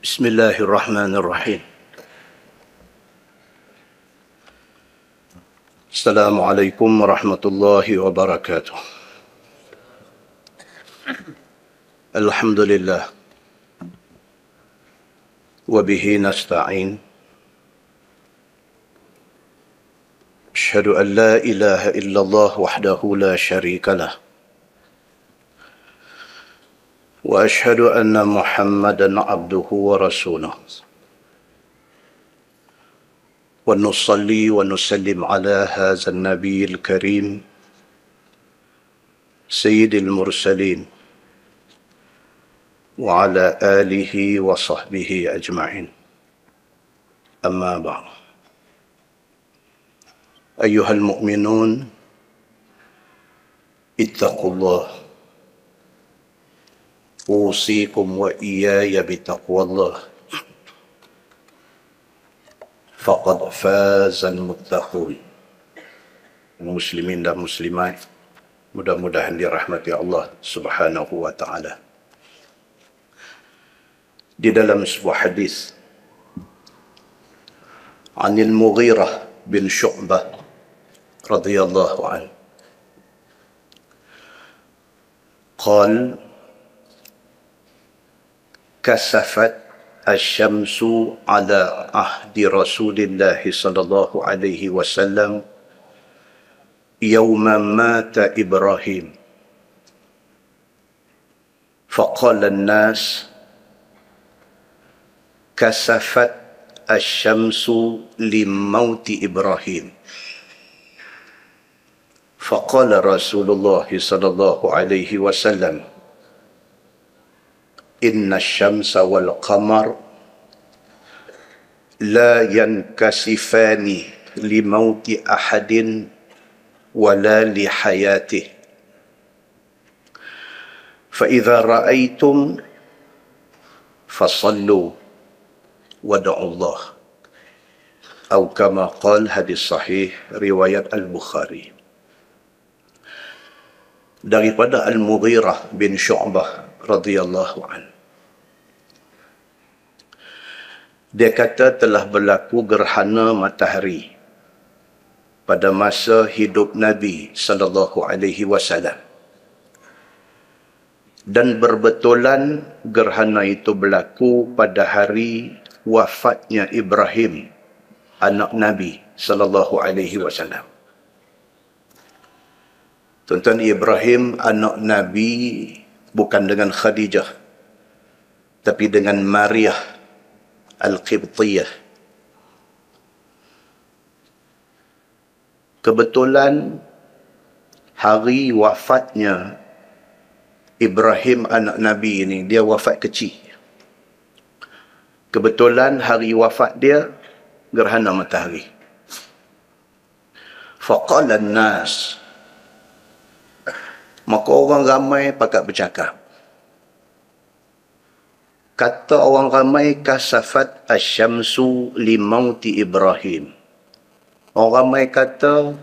بسم الله الرحمن الرحيم السلام عليكم ورحمة الله وبركاته الحمد لله وبه نستعين أشهد أن لا إله إلا الله وحده لا شريك له واشهد ان محمدا عبده ورسوله ونصلي ونسلم على هذا النبي الكريم سيد المرسلين وعلى اله وصحبه اجمعين اما بعد ايها المؤمنون اتقوا الله اوصيكم واياي بتقوى الله فقد فاز المتقون muslimin dan muslimat mudah-mudahan dirahmati Allah Subhanahu wa taala di dalam sebuah hadis Anil Mughirah bin Syu'bah radhiyallahu an قال كسفت الشمس على عهد رسول الله صلى الله عليه وسلم يوم مات ابراهيم فقال الناس كسفت الشمس لموت ابراهيم فقال رسول الله صلى الله عليه وسلم ان الشمس والقمر لا ينكسفان لموت احد ولا لحياته فاذا رايتم فصلوا ودعوا الله او كما قال هذه الصحيح رواية البخاري bukhari daripada Al-Mughirah bin Syu'bah radhiyallahu عنه Dia kata telah berlaku gerhana matahari pada masa hidup Nabi sallallahu alaihi wasallam. Dan berbetulan gerhana itu berlaku pada hari wafatnya Ibrahim anak Nabi sallallahu alaihi wasallam. Tuan-tuan Ibrahim anak Nabi bukan dengan Khadijah tapi dengan Maryah Al-Qibtiyah Kebetulan hari wafatnya Ibrahim anak Nabi ini, dia wafat kecil. Kebetulan hari wafat dia, gerhana matahari. Faqalan nas. Maka orang ramai pakat bercakap kata orang ramai kasafat asyamsu limauti Ibrahim. Orang ramai kata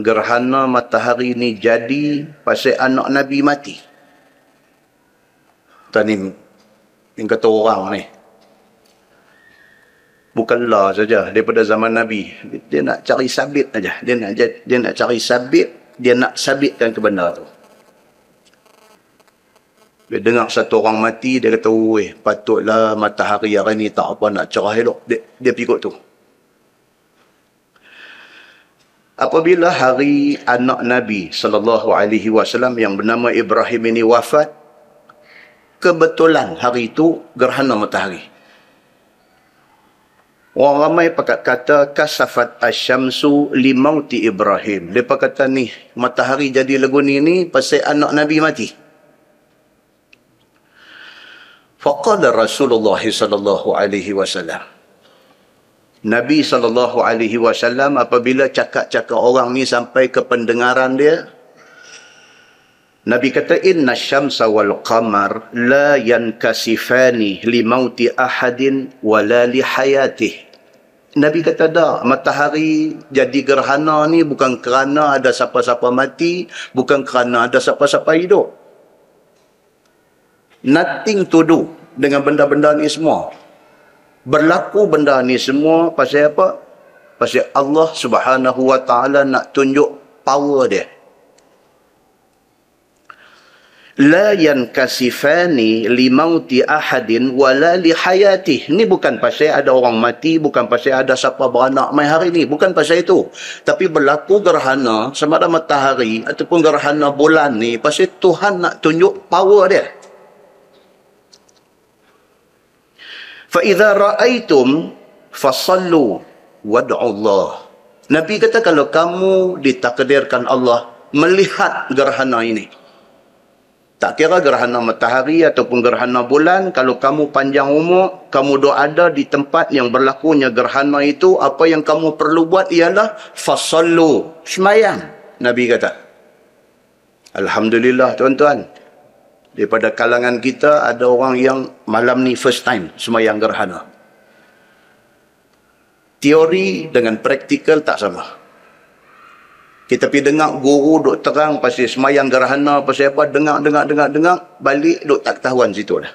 gerhana matahari ni jadi pasal anak Nabi mati. Tanim yang kata orang ni. Bukanlah saja daripada zaman Nabi. Dia nak cari sabit saja. Dia nak, dia nak cari sabit. Dia nak sabitkan kebenaran tu. Dia dengar satu orang mati, dia kata, weh, patutlah matahari hari ni tak apa nak cerah elok. Dia, dia pikut tu. Apabila hari anak Nabi sallallahu alaihi wasallam yang bernama Ibrahim ini wafat, kebetulan hari itu gerhana matahari. Orang ramai pakat kata kasafat asyamsu limauti Ibrahim. Depa kata ni matahari jadi legun ini pasal anak Nabi mati. Faqala Rasulullah sallallahu alaihi wasallam. Nabi sallallahu alaihi wasallam apabila cakap-cakap orang ni sampai ke pendengaran dia, Nabi kata inna syamsa wal qamar la yankasifani li mauti ahadin wa la li hayatih. Nabi kata dah matahari jadi gerhana ni bukan kerana ada siapa-siapa mati, bukan kerana ada siapa-siapa hidup nothing to do dengan benda-benda ni semua. Berlaku benda ni semua pasal apa? Pasal Allah Subhanahu Wa Taala nak tunjuk power dia. La kasifani li mauti ahadin wala li hayati. Ni bukan pasal ada orang mati, bukan pasal ada siapa beranak mai hari ni, bukan pasal itu. Tapi berlaku gerhana sama ada matahari ataupun gerhana bulan ni pasal Tuhan nak tunjuk power dia. Fa idza ra'aitum fasallu wad'u Allah. Nabi kata kalau kamu ditakdirkan Allah melihat gerhana ini. Tak kira gerhana matahari ataupun gerhana bulan, kalau kamu panjang umur, kamu dok ada di tempat yang berlakunya gerhana itu, apa yang kamu perlu buat ialah fasallu, semayang Nabi kata. Alhamdulillah tuan-tuan, daripada kalangan kita ada orang yang malam ni first time semayang gerhana teori dengan praktikal tak sama kita pergi dengar guru duk terang pasal semayang gerhana pasal apa dengar dengar dengar dengar balik duk tak ketahuan situ dah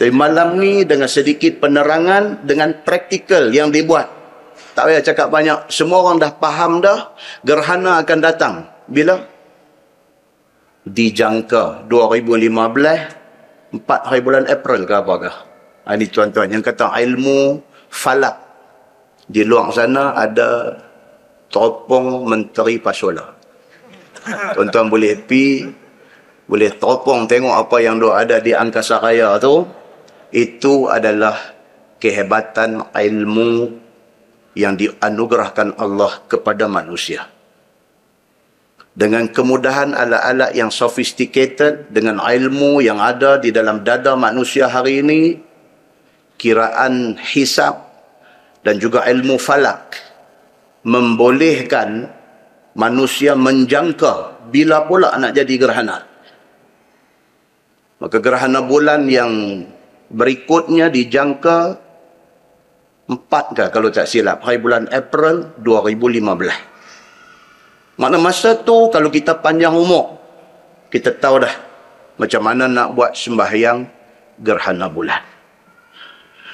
tapi malam ni dengan sedikit penerangan dengan praktikal yang dibuat tak payah cakap banyak semua orang dah faham dah gerhana akan datang bila dijangka 2015 4 hari bulan April ke apakah ini tuan-tuan yang kata ilmu falak di luar sana ada topong menteri pasola tuan-tuan boleh pi boleh topong tengok apa yang ada di angkasa raya tu itu adalah kehebatan ilmu yang dianugerahkan Allah kepada manusia dengan kemudahan alat-alat yang sophisticated dengan ilmu yang ada di dalam dada manusia hari ini kiraan hisap dan juga ilmu falak membolehkan manusia menjangka bila pula nak jadi gerhana maka gerhana bulan yang berikutnya dijangka empat kah kalau tak silap hari bulan April 2015 Makna masa tu kalau kita panjang umur, kita tahu dah macam mana nak buat sembahyang gerhana bulan.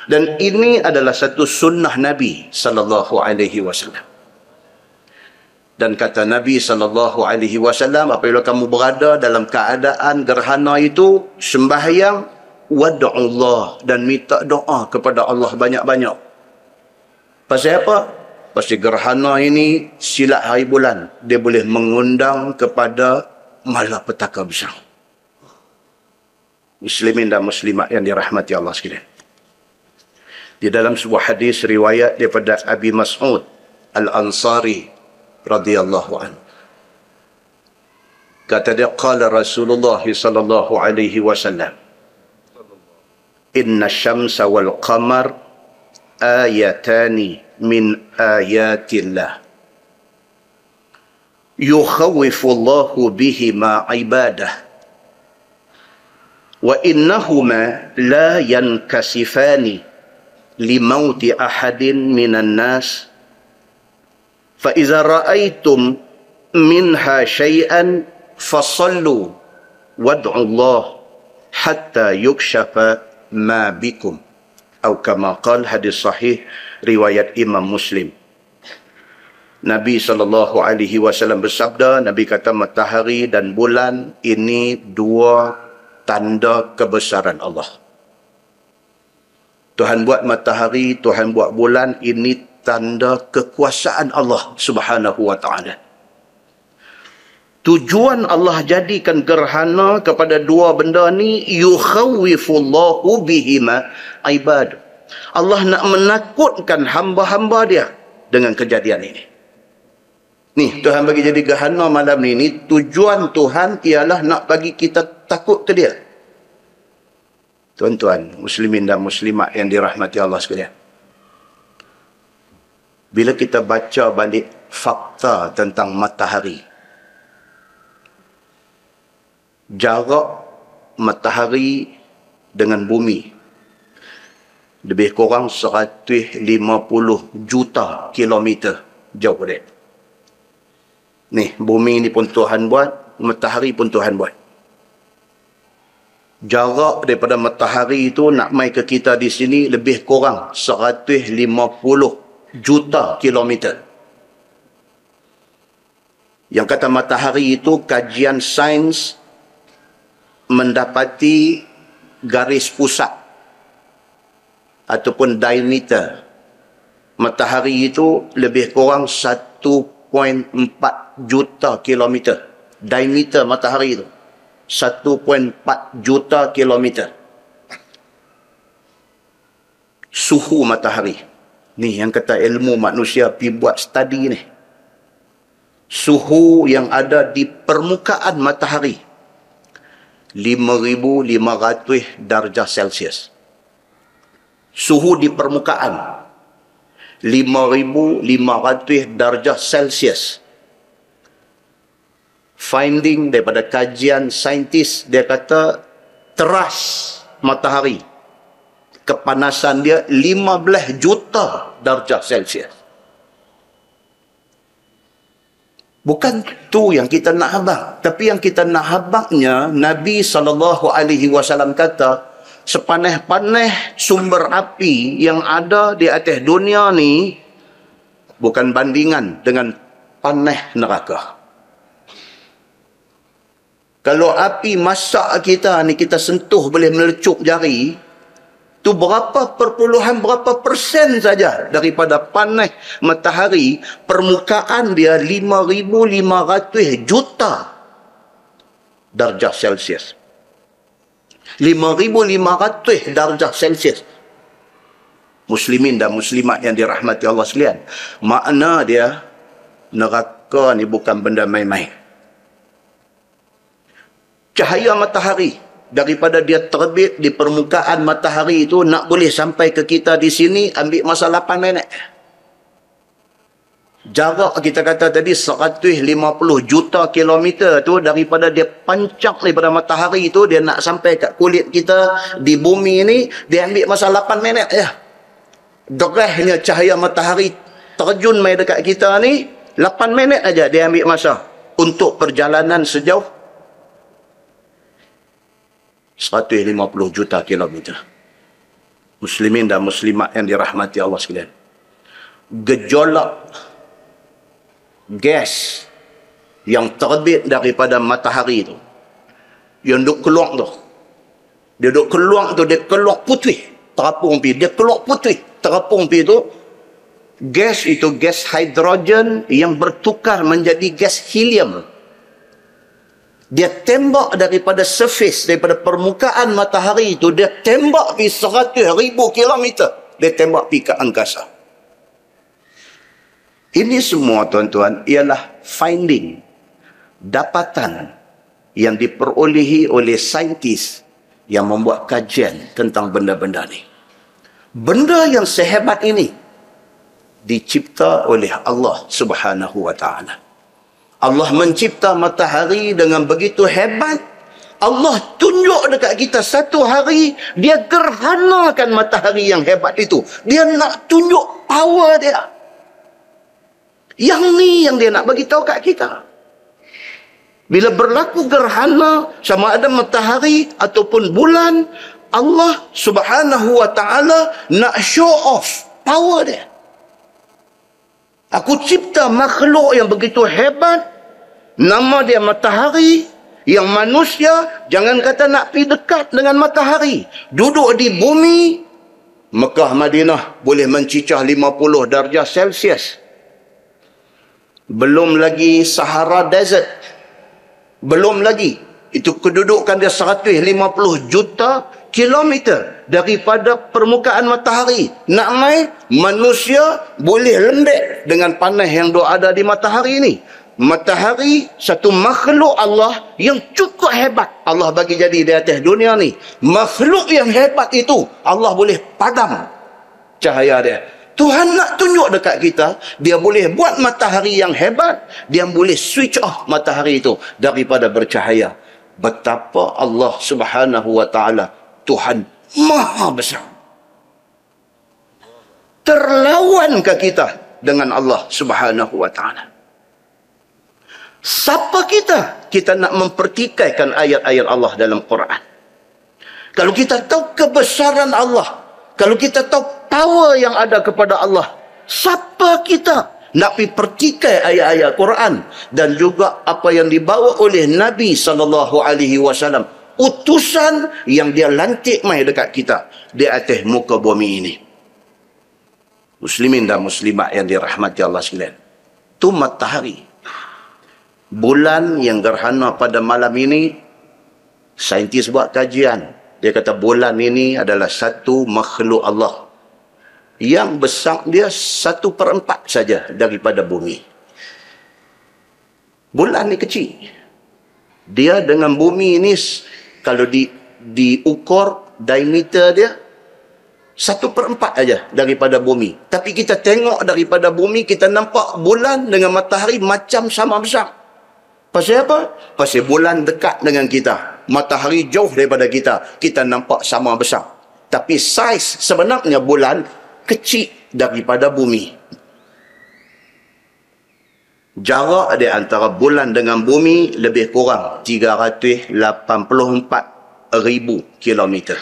Dan ini adalah satu sunnah Nabi sallallahu alaihi wasallam. Dan kata Nabi sallallahu alaihi wasallam apabila kamu berada dalam keadaan gerhana itu sembahyang wad'u Allah dan minta doa kepada Allah banyak-banyak. Pasal apa? Pasti gerhana ini silat hari bulan. Dia boleh mengundang kepada malapetaka besar. Muslimin dan muslimat yang dirahmati Allah sekalian. Di dalam sebuah hadis riwayat daripada Abi Mas'ud Al-Ansari radhiyallahu anhu. Kata dia qala Rasulullah sallallahu alaihi wasallam Inna syamsa wal qamar ayatani من ايات الله يخوف الله بهما عباده وانهما لا ينكسفان لموت احد من الناس فاذا رايتم منها شيئا فصلوا وادعوا الله حتى يكشف ما بكم او كما قال حديث صحيح riwayat Imam Muslim. Nabi sallallahu alaihi wasallam bersabda, Nabi kata matahari dan bulan ini dua tanda kebesaran Allah. Tuhan buat matahari, Tuhan buat bulan ini tanda kekuasaan Allah Subhanahu wa taala. Tujuan Allah jadikan gerhana kepada dua benda ni yukhawifullahu bihima ibadah. Allah nak menakutkan hamba-hamba dia dengan kejadian ini. Ni, Tuhan bagi jadi gahana malam ni, ni tujuan Tuhan ialah nak bagi kita takut ke dia. Tuan-tuan, muslimin dan muslimat yang dirahmati Allah sekalian. Bila kita baca balik fakta tentang matahari, jarak matahari dengan bumi lebih kurang 150 juta kilometer jauh dia. Ni, bumi ni pun Tuhan buat, matahari pun Tuhan buat. Jarak daripada matahari itu nak mai ke kita di sini lebih kurang 150 juta kilometer. Yang kata matahari itu kajian sains mendapati garis pusat ataupun diameter matahari itu lebih kurang 1.4 juta kilometer diameter matahari itu 1.4 juta kilometer suhu matahari ni yang kata ilmu manusia pi buat study ni suhu yang ada di permukaan matahari 5500 darjah celsius 5500 suhu di permukaan 5500 darjah Celsius. Finding daripada kajian saintis dia kata teras matahari kepanasan dia 15 juta darjah Celsius. Bukan tu yang kita nak habaq, tapi yang kita nak habaqnya Nabi saw kata Sepanah-panah sumber api yang ada di atas dunia ni bukan bandingan dengan panah neraka. Kalau api masak kita ni kita sentuh boleh melecup jari, tu berapa perpuluhan berapa persen saja daripada panah matahari permukaan dia 5500 juta darjah Celsius. 5,500 darjah Celsius. Muslimin dan muslimat yang dirahmati Allah sekalian. Makna dia, neraka ni bukan benda main-main. Cahaya matahari daripada dia terbit di permukaan matahari itu nak boleh sampai ke kita di sini ambil masa 8 minit jarak kita kata tadi 150 juta kilometer tu daripada dia pancak daripada matahari tu dia nak sampai kat kulit kita di bumi ni dia ambil masa 8 minit ya derahnya cahaya matahari terjun mai dekat kita ni 8 minit aja dia ambil masa untuk perjalanan sejauh 150 juta kilometer muslimin dan muslimat yang dirahmati Allah sekalian gejolak gas yang terbit daripada matahari tu yang duk keluar tu dia duk keluar tu dia keluar putih terapung pi dia keluar putih terapung pi tu gas itu gas hidrogen yang bertukar menjadi gas helium dia tembak daripada surface daripada permukaan matahari itu dia tembak pi 100 ribu kilometer dia tembak pi ke angkasa ini semua tuan-tuan ialah finding dapatan yang diperolehi oleh saintis yang membuat kajian tentang benda-benda ni. Benda yang sehebat ini dicipta oleh Allah Subhanahu wa taala. Allah mencipta matahari dengan begitu hebat. Allah tunjuk dekat kita satu hari dia gerhanakan matahari yang hebat itu. Dia nak tunjuk power dia. Yang ni yang dia nak bagi tahu kat kita. Bila berlaku gerhana sama ada matahari ataupun bulan, Allah Subhanahu wa taala nak show off power dia. Aku cipta makhluk yang begitu hebat nama dia matahari yang manusia jangan kata nak pergi dekat dengan matahari. Duduk di bumi Mekah Madinah boleh mencicah 50 darjah Celsius belum lagi Sahara Desert belum lagi itu kedudukan dia 150 juta kilometer daripada permukaan matahari nak mai manusia boleh lembek dengan panah yang ada di matahari ini Matahari satu makhluk Allah yang cukup hebat Allah bagi jadi di atas dunia ni. Makhluk yang hebat itu Allah boleh padam cahaya dia. Tuhan nak tunjuk dekat kita, dia boleh buat matahari yang hebat, dia boleh switch off matahari itu daripada bercahaya. Betapa Allah Subhanahu wa taala Tuhan maha besar. Terlawan kita dengan Allah Subhanahu wa taala. Siapa kita? Kita nak mempertikaikan ayat-ayat Allah dalam Quran. Kalau kita tahu kebesaran Allah, kalau kita tahu power yang ada kepada Allah, siapa kita nak pi pertikai ayat-ayat Quran dan juga apa yang dibawa oleh Nabi saw. utusan yang dia lantik mai dekat kita di atas muka bumi ini. Muslimin dan muslimat yang dirahmati Allah s.w.t. itu matahari. Bulan yang gerhana pada malam ini saintis buat kajian dia kata bulan ini adalah satu makhluk Allah. Yang besar dia satu perempat saja daripada bumi. Bulan ni kecil. Dia dengan bumi ini kalau di diukur diameter dia satu perempat aja daripada bumi. Tapi kita tengok daripada bumi, kita nampak bulan dengan matahari macam sama besar. Pasal apa? Pasal bulan dekat dengan kita matahari jauh daripada kita kita nampak sama besar tapi saiz sebenarnya bulan kecil daripada bumi jarak di antara bulan dengan bumi lebih kurang 384 ribu kilometer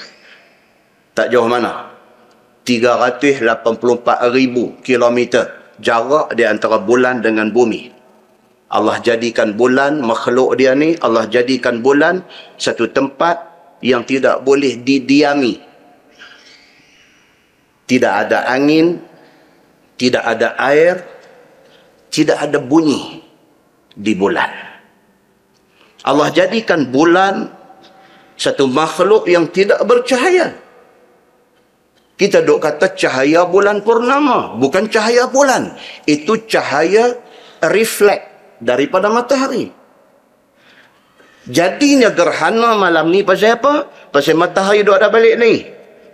tak jauh mana 384 ribu kilometer jarak di antara bulan dengan bumi Allah jadikan bulan makhluk dia ni Allah jadikan bulan satu tempat yang tidak boleh didiami tidak ada angin tidak ada air tidak ada bunyi di bulan Allah jadikan bulan satu makhluk yang tidak bercahaya kita dok kata cahaya bulan purnama bukan cahaya bulan itu cahaya reflect daripada matahari. Jadinya gerhana malam ni pasal apa? Pasal matahari duk ada balik ni.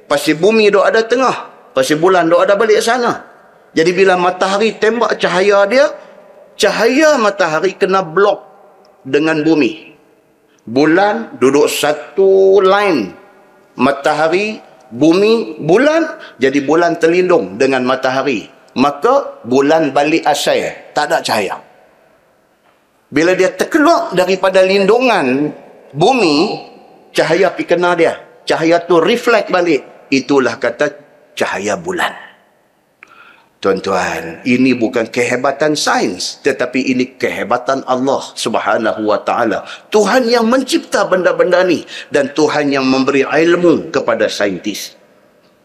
Pasal bumi duk ada tengah. Pasal bulan duk ada balik sana. Jadi bila matahari tembak cahaya dia, cahaya matahari kena blok dengan bumi. Bulan duduk satu line. Matahari, bumi, bulan. Jadi bulan terlindung dengan matahari. Maka bulan balik asal. Tak ada cahaya bila dia terkeluar daripada lindungan bumi cahaya pergi kena dia cahaya tu reflect balik itulah kata cahaya bulan tuan-tuan ini bukan kehebatan sains tetapi ini kehebatan Allah subhanahu wa ta'ala Tuhan yang mencipta benda-benda ni dan Tuhan yang memberi ilmu kepada saintis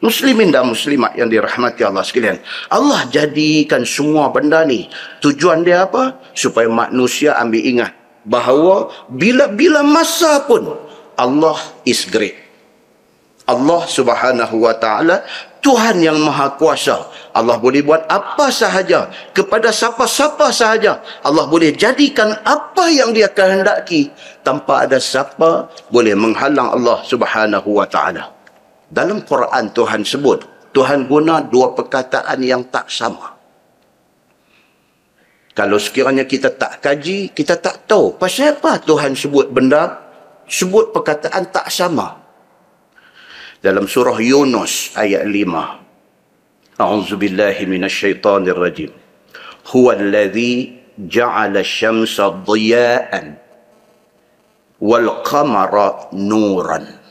Muslimin dan muslimat yang dirahmati Allah sekalian. Allah jadikan semua benda ni. Tujuan dia apa? Supaya manusia ambil ingat bahawa bila-bila masa pun Allah is great. Allah Subhanahu wa taala Tuhan yang maha kuasa. Allah boleh buat apa sahaja kepada siapa-siapa sahaja. Allah boleh jadikan apa yang dia kehendaki tanpa ada siapa boleh menghalang Allah Subhanahu wa taala. Dalam Quran Tuhan sebut, Tuhan guna dua perkataan yang tak sama. Kalau sekiranya kita tak kaji, kita tak tahu. Pasal apa Tuhan sebut benda, sebut perkataan tak sama. Dalam surah Yunus ayat 5. A'udzubillahi minasyaitonirrajim. Huwallazi ja'ala syamsa dhiya'an wal qamara nuran.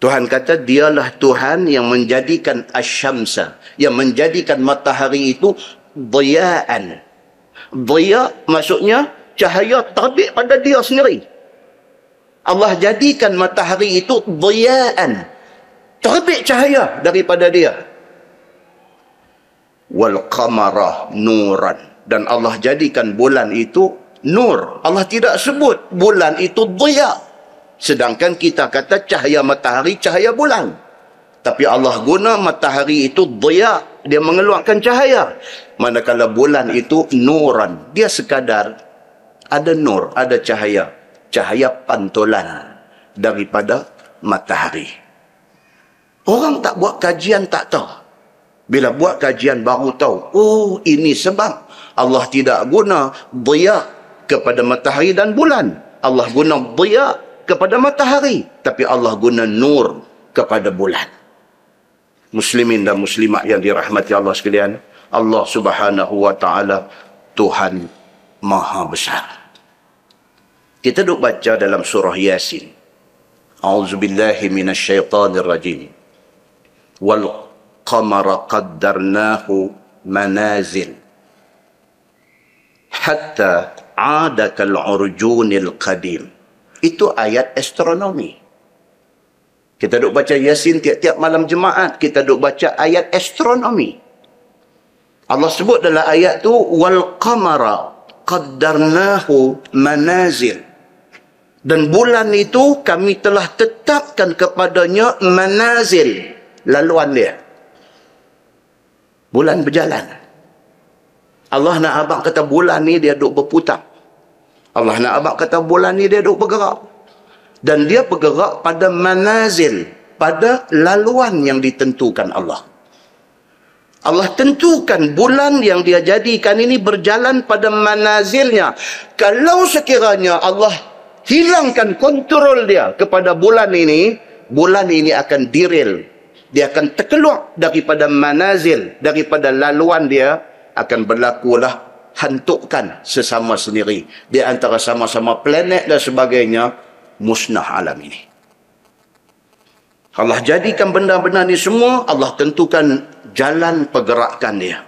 Tuhan kata dialah Tuhan yang menjadikan asyamsa yang menjadikan matahari itu dhiyaan dhiya maksudnya cahaya terbit pada dia sendiri Allah jadikan matahari itu dhiyaan terbit cahaya daripada dia wal qamara nuran dan Allah jadikan bulan itu nur Allah tidak sebut bulan itu dhiya' Sedangkan kita kata cahaya matahari, cahaya bulan. Tapi Allah guna matahari itu dhiya, dia mengeluarkan cahaya. Manakala bulan itu nuran, dia sekadar ada nur, ada cahaya. Cahaya pantulan daripada matahari. Orang tak buat kajian tak tahu. Bila buat kajian baru tahu, oh ini sebab Allah tidak guna dhiya kepada matahari dan bulan. Allah guna dhiya kepada matahari tapi Allah guna nur kepada bulan muslimin dan Muslimah yang dirahmati Allah sekalian Allah Subhanahu wa taala Tuhan maha besar kita duk baca dalam surah yasin auzubillahi minasyaitonirrajim wal qamara qaddarnahu manazil hatta 'ada kal urjunil qadim itu ayat astronomi. Kita duk baca Yasin tiap-tiap malam jemaat, kita duk baca ayat astronomi. Allah sebut dalam ayat tu wal qamara qaddarnahu manazil. Dan bulan itu kami telah tetapkan kepadanya manazil laluan dia. Bulan berjalan. Allah nak abang kata bulan ni dia duk berputar. Allah nak abad kata bulan ni dia duk bergerak. Dan dia bergerak pada manazil. Pada laluan yang ditentukan Allah. Allah tentukan bulan yang dia jadikan ini berjalan pada manazilnya. Kalau sekiranya Allah hilangkan kontrol dia kepada bulan ini, bulan ini akan diril. Dia akan terkeluar daripada manazil, daripada laluan dia, akan berlakulah Hantukan sesama sendiri di antara sama-sama planet dan sebagainya musnah alam ini Allah jadikan benda-benda ni semua Allah tentukan jalan pergerakan dia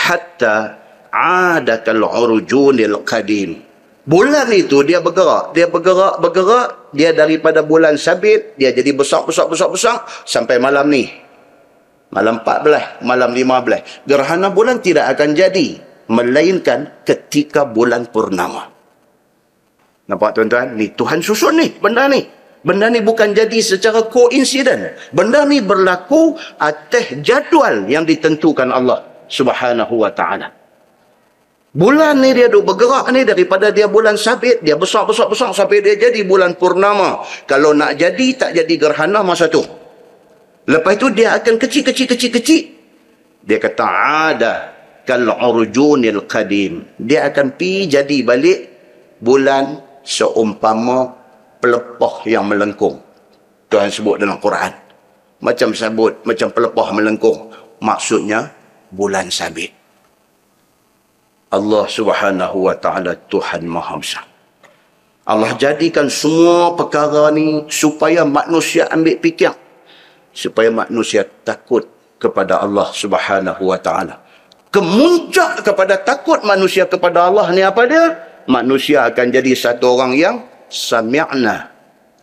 hatta adatal urjunil qadim bulan itu dia bergerak dia bergerak bergerak dia daripada bulan sabit dia jadi besar besar besar besar sampai malam ni malam 14 malam 15 gerhana bulan tidak akan jadi melainkan ketika bulan purnama. Nampak tuan-tuan? Ni Tuhan susun ni benda ni. Benda ni bukan jadi secara koinsiden. Benda ni berlaku atas jadual yang ditentukan Allah subhanahu wa ta'ala. Bulan ni dia duk bergerak ni daripada dia bulan sabit, dia besar-besar-besar sampai dia jadi bulan purnama. Kalau nak jadi, tak jadi gerhana masa tu. Lepas tu dia akan kecil-kecil-kecil-kecil. Dia kata ada kal urjunil qadim dia akan pi jadi balik bulan seumpama pelepah yang melengkung Tuhan sebut dalam Quran macam sebut macam pelepah melengkung maksudnya bulan sabit Allah Subhanahu wa taala Tuhan Maha Besar Allah jadikan semua perkara ni supaya manusia ambil fikir supaya manusia takut kepada Allah Subhanahu wa taala kemuncak kepada takut manusia kepada Allah ni apa dia? Manusia akan jadi satu orang yang sami'na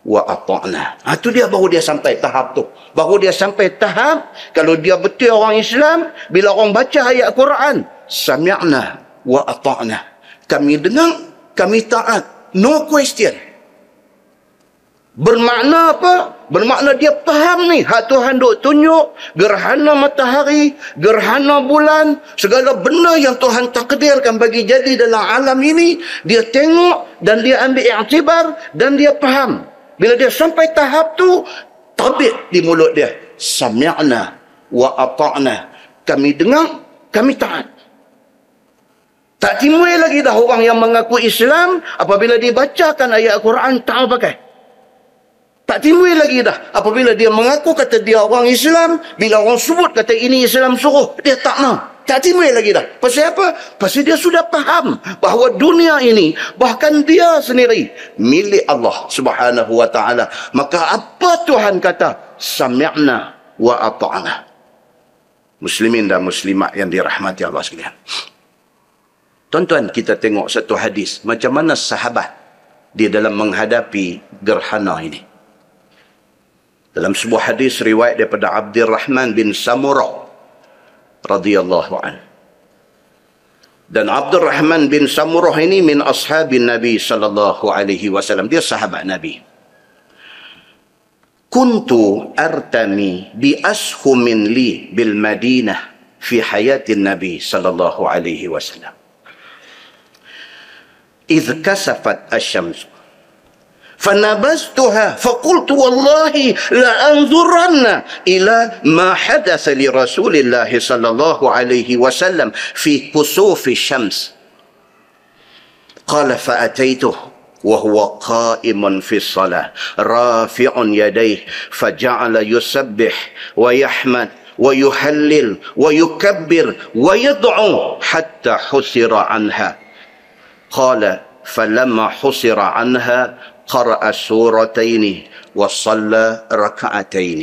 wa ata'na. Ha, tu dia baru dia sampai tahap tu. Baru dia sampai tahap kalau dia betul orang Islam bila orang baca ayat Quran, sami'na wa ata'na. Kami dengar, kami taat. No question. Bermakna apa? Bermakna dia faham ni. Hak Tuhan duk tunjuk. Gerhana matahari. Gerhana bulan. Segala benda yang Tuhan takdirkan bagi jadi dalam alam ini. Dia tengok dan dia ambil iktibar. Dan dia faham. Bila dia sampai tahap tu. Tabik di mulut dia. Sami'na wa ata'na. Kami dengar. Kami taat. Tak timur lagi dah orang yang mengaku Islam apabila dibacakan ayat Quran tak pakai. Tak timbul lagi dah. Apabila dia mengaku kata dia orang Islam, bila orang sebut kata ini Islam suruh, dia tak nak. Tak timbul lagi dah. Pasal apa? Pasal dia sudah faham bahawa dunia ini bahkan dia sendiri milik Allah Subhanahu wa taala. Maka apa Tuhan kata? Sami'na wa ata'na. Muslimin dan muslimat yang dirahmati Allah sekalian. Tuan-tuan, kita tengok satu hadis macam mana sahabat dia dalam menghadapi gerhana ini dalam sebuah hadis riwayat daripada Abdurrahman bin Samurah radhiyallahu an dan Abdurrahman bin Samurah ini min ashabin Nabi sallallahu alaihi wasallam dia sahabat Nabi kuntu artami bi ashumin li bil madinah fi hayatin Nabi sallallahu alaihi wasallam idh kasafat asy-syamsu فنبذتها فقلت والله لأنظرن إلى ما حدث لرسول الله صلى الله عليه وسلم في كسوف الشمس قال فأتيته وهو قائم في الصلاة رافع يديه فجعل يسبح ويحمد ويهلل ويكبر ويدعو حتى حسر عنها قال فلما حسر عنها قرأ سورتين وصلى ركعتين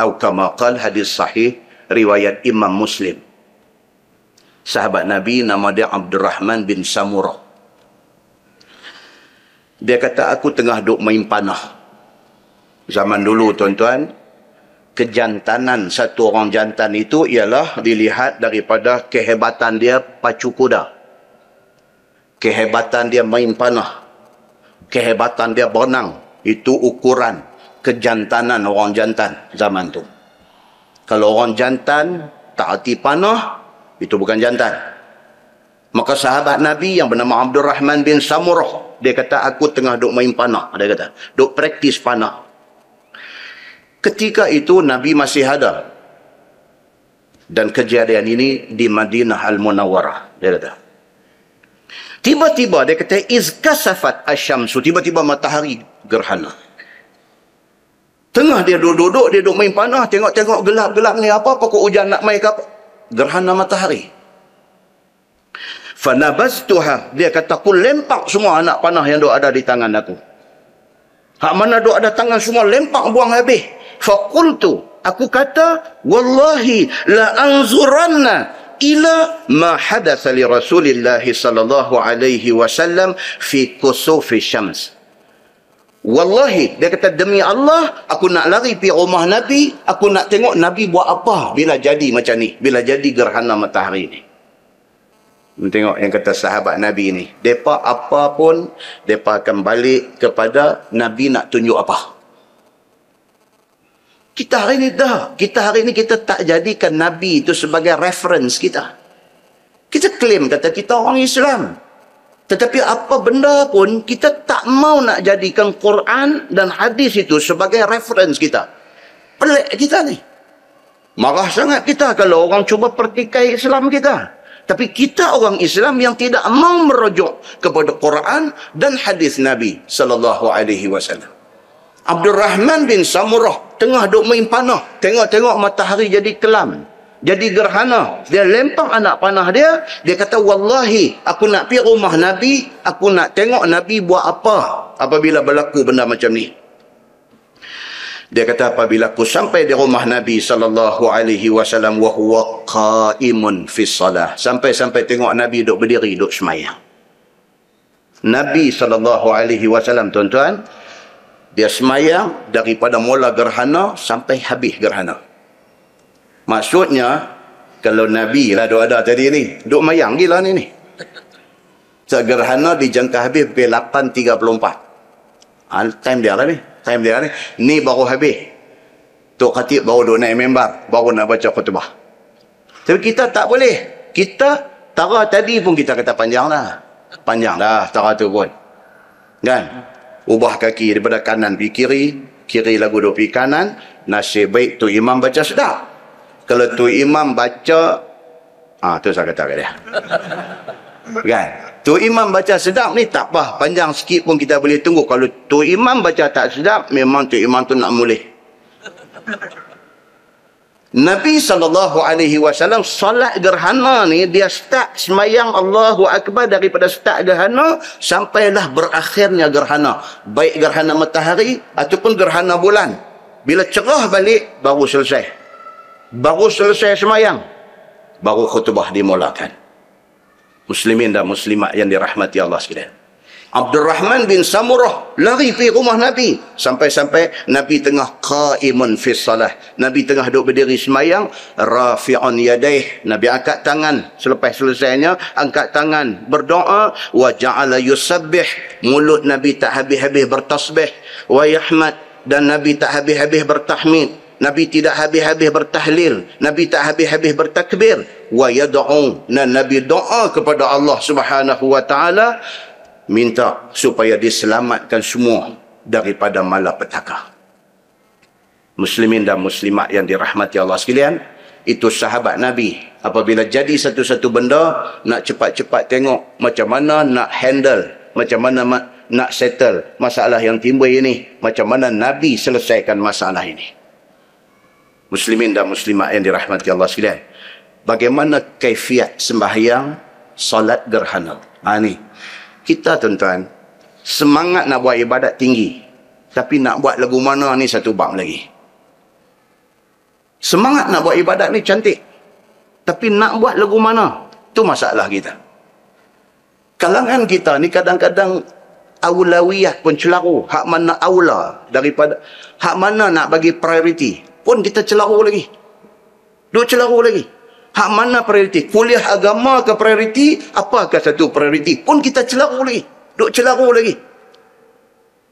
أو كما قال hadis Sahih, riwayat Imam Muslim, sahabat Nabi nama dia Abdul Rahman bin Samura. Dia kata, aku tengah duduk main panah. Zaman dulu tuan-tuan, kejantanan satu orang jantan itu ialah dilihat daripada kehebatan dia pacu kuda. Kehebatan dia main panah, kehebatan dia berenang itu ukuran kejantanan orang jantan zaman tu kalau orang jantan tak hati panah itu bukan jantan maka sahabat nabi yang bernama Abdul Rahman bin Samurah dia kata aku tengah duk main panah dia kata duk praktis panah ketika itu nabi masih ada dan kejadian ini di Madinah al Munawarah. dia kata Tiba-tiba dia kata iz kasafat asyamsu. Tiba-tiba matahari gerhana. Tengah dia duduk-duduk, dia duduk main panah, tengok-tengok gelap-gelap ni apa, pokok hujan nak main ke apa. Gerhana matahari. Fanabastuha, dia kata, aku lempak semua anak panah yang duduk ada di tangan aku. Hak mana duduk ada tangan semua, lempak buang habis. Fakultu, aku kata, Wallahi, la anzuranna ila ma hadatha li Rasulillah sallallahu alaihi wasallam fi kusuf syams. Wallahi, dia kata demi Allah, aku nak lari pi rumah Nabi, aku nak tengok Nabi buat apa bila jadi macam ni, bila jadi gerhana matahari ni. Tengok yang kata sahabat Nabi ni. Depa apa pun, depa akan balik kepada Nabi nak tunjuk apa. Kita hari ini dah. Kita hari ini kita tak jadikan Nabi itu sebagai reference kita. Kita claim kata kita orang Islam. Tetapi apa benda pun kita tak mau nak jadikan Quran dan hadis itu sebagai reference kita. Pelik kita ni. Marah sangat kita kalau orang cuba pertikai Islam kita. Tapi kita orang Islam yang tidak mau merujuk kepada Quran dan hadis Nabi sallallahu alaihi wasallam. Abdul Rahman bin Samurah tengah duk main panah. Tengok-tengok matahari jadi kelam. Jadi gerhana. Dia lempang anak panah dia. Dia kata, Wallahi, aku nak pergi rumah Nabi. Aku nak tengok Nabi buat apa apabila berlaku benda macam ni. Dia kata apabila aku sampai di rumah Nabi sallallahu alaihi wasallam wa huwa qaimun fi salah. Sampai-sampai tengok Nabi duk berdiri duk semayang. Nabi sallallahu alaihi wasallam tuan-tuan dia semayang daripada mula gerhana sampai habis gerhana. Maksudnya, kalau Nabi lah duk ada tadi ni, duk mayang gila ni ni. Segerhana dijangka habis pukul 8.34. Ha, time dia lah ni. Time dia lah ni. Ni baru habis. Tok Khatib baru duk naik member. Baru nak baca khutbah. Tapi kita tak boleh. Kita, tarah tadi pun kita kata panjang lah. Panjang lah tarah tu pun. Kan? ubah kaki daripada kanan pergi kiri kiri lagu dua pergi kanan nasib baik tu imam baca sedap kalau tu imam baca ah tu saya kata ke dia kan tu imam baca sedap ni tak apa panjang sikit pun kita boleh tunggu kalau tu imam baca tak sedap memang tu imam tu nak mulih Nabi sallallahu alaihi wasallam solat gerhana ni dia start semayang Allahu akbar daripada start gerhana sampailah berakhirnya gerhana baik gerhana matahari ataupun gerhana bulan bila cerah balik baru selesai baru selesai semayang baru khutbah dimulakan muslimin dan muslimat yang dirahmati Allah sekalian Abdul Rahman bin Samurah lari pergi rumah Nabi. Sampai-sampai Nabi tengah qa'iman fi Nabi tengah duduk berdiri semayang. Rafi'un yadaih. Nabi angkat tangan. Selepas selesainya, angkat tangan. Berdoa. Wa ja'ala yusabih. Mulut Nabi tak habis-habis bertasbih. Wa yahmad. Dan Nabi tak habis-habis bertahmid. Nabi tidak habis-habis bertahlil. Nabi tak habis-habis bertakbir. Wa yada'u. Dan Nabi doa kepada Allah subhanahu wa ta'ala minta supaya diselamatkan semua daripada malapetaka. Muslimin dan muslimat yang dirahmati Allah sekalian, itu sahabat Nabi. Apabila jadi satu-satu benda, nak cepat-cepat tengok macam mana nak handle, macam mana ma- nak settle masalah yang timbul ini, macam mana Nabi selesaikan masalah ini. Muslimin dan muslimat yang dirahmati Allah sekalian. Bagaimana kaifiat sembahyang salat gerhana? Ha, ini kita tuan-tuan semangat nak buat ibadat tinggi tapi nak buat lagu mana ni satu bab lagi semangat nak buat ibadat ni cantik tapi nak buat lagu mana tu masalah kita kalangan kita ni kadang-kadang awlawiyah pun celaru hak mana awla daripada hak mana nak bagi prioriti pun kita celaru lagi duk celaru lagi Hak mana prioriti? Kuliah agama ke prioriti? Apakah satu prioriti? Pun kita celaru lagi. Duk celaru lagi.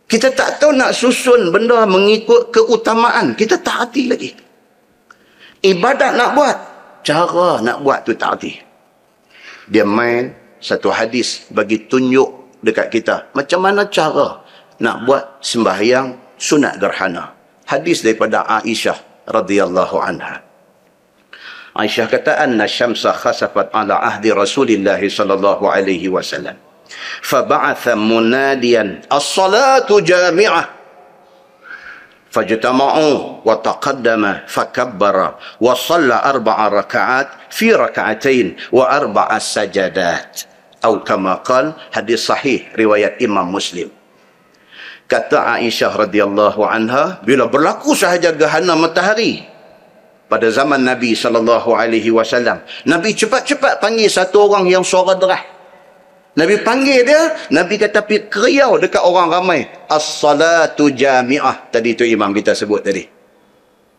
Kita tak tahu nak susun benda mengikut keutamaan. Kita tak hati lagi. Ibadat nak buat. Cara nak buat tu tak hati. Dia main satu hadis bagi tunjuk dekat kita. Macam mana cara nak buat sembahyang sunat gerhana. Hadis daripada Aisyah radhiyallahu anha. Aisyah kata anna syamsa khasafat ala ahdi Rasulillah sallallahu alaihi wasallam. Fab'atha munadiyan as-salatu jami'ah. Fajtama'u wa taqaddama fakabbara wa shalla arba'a rak'at fi rak'atain wa arba'a sajadat. Atau kama qal hadis sahih riwayat Imam Muslim. Kata Aisyah radhiyallahu anha bila berlaku sahaja gerhana matahari pada zaman Nabi sallallahu alaihi wasallam. Nabi cepat-cepat panggil satu orang yang suara deras. Nabi panggil dia, Nabi kata pi keriau dekat orang ramai. As-salatu jami'ah tadi tu imam kita sebut tadi.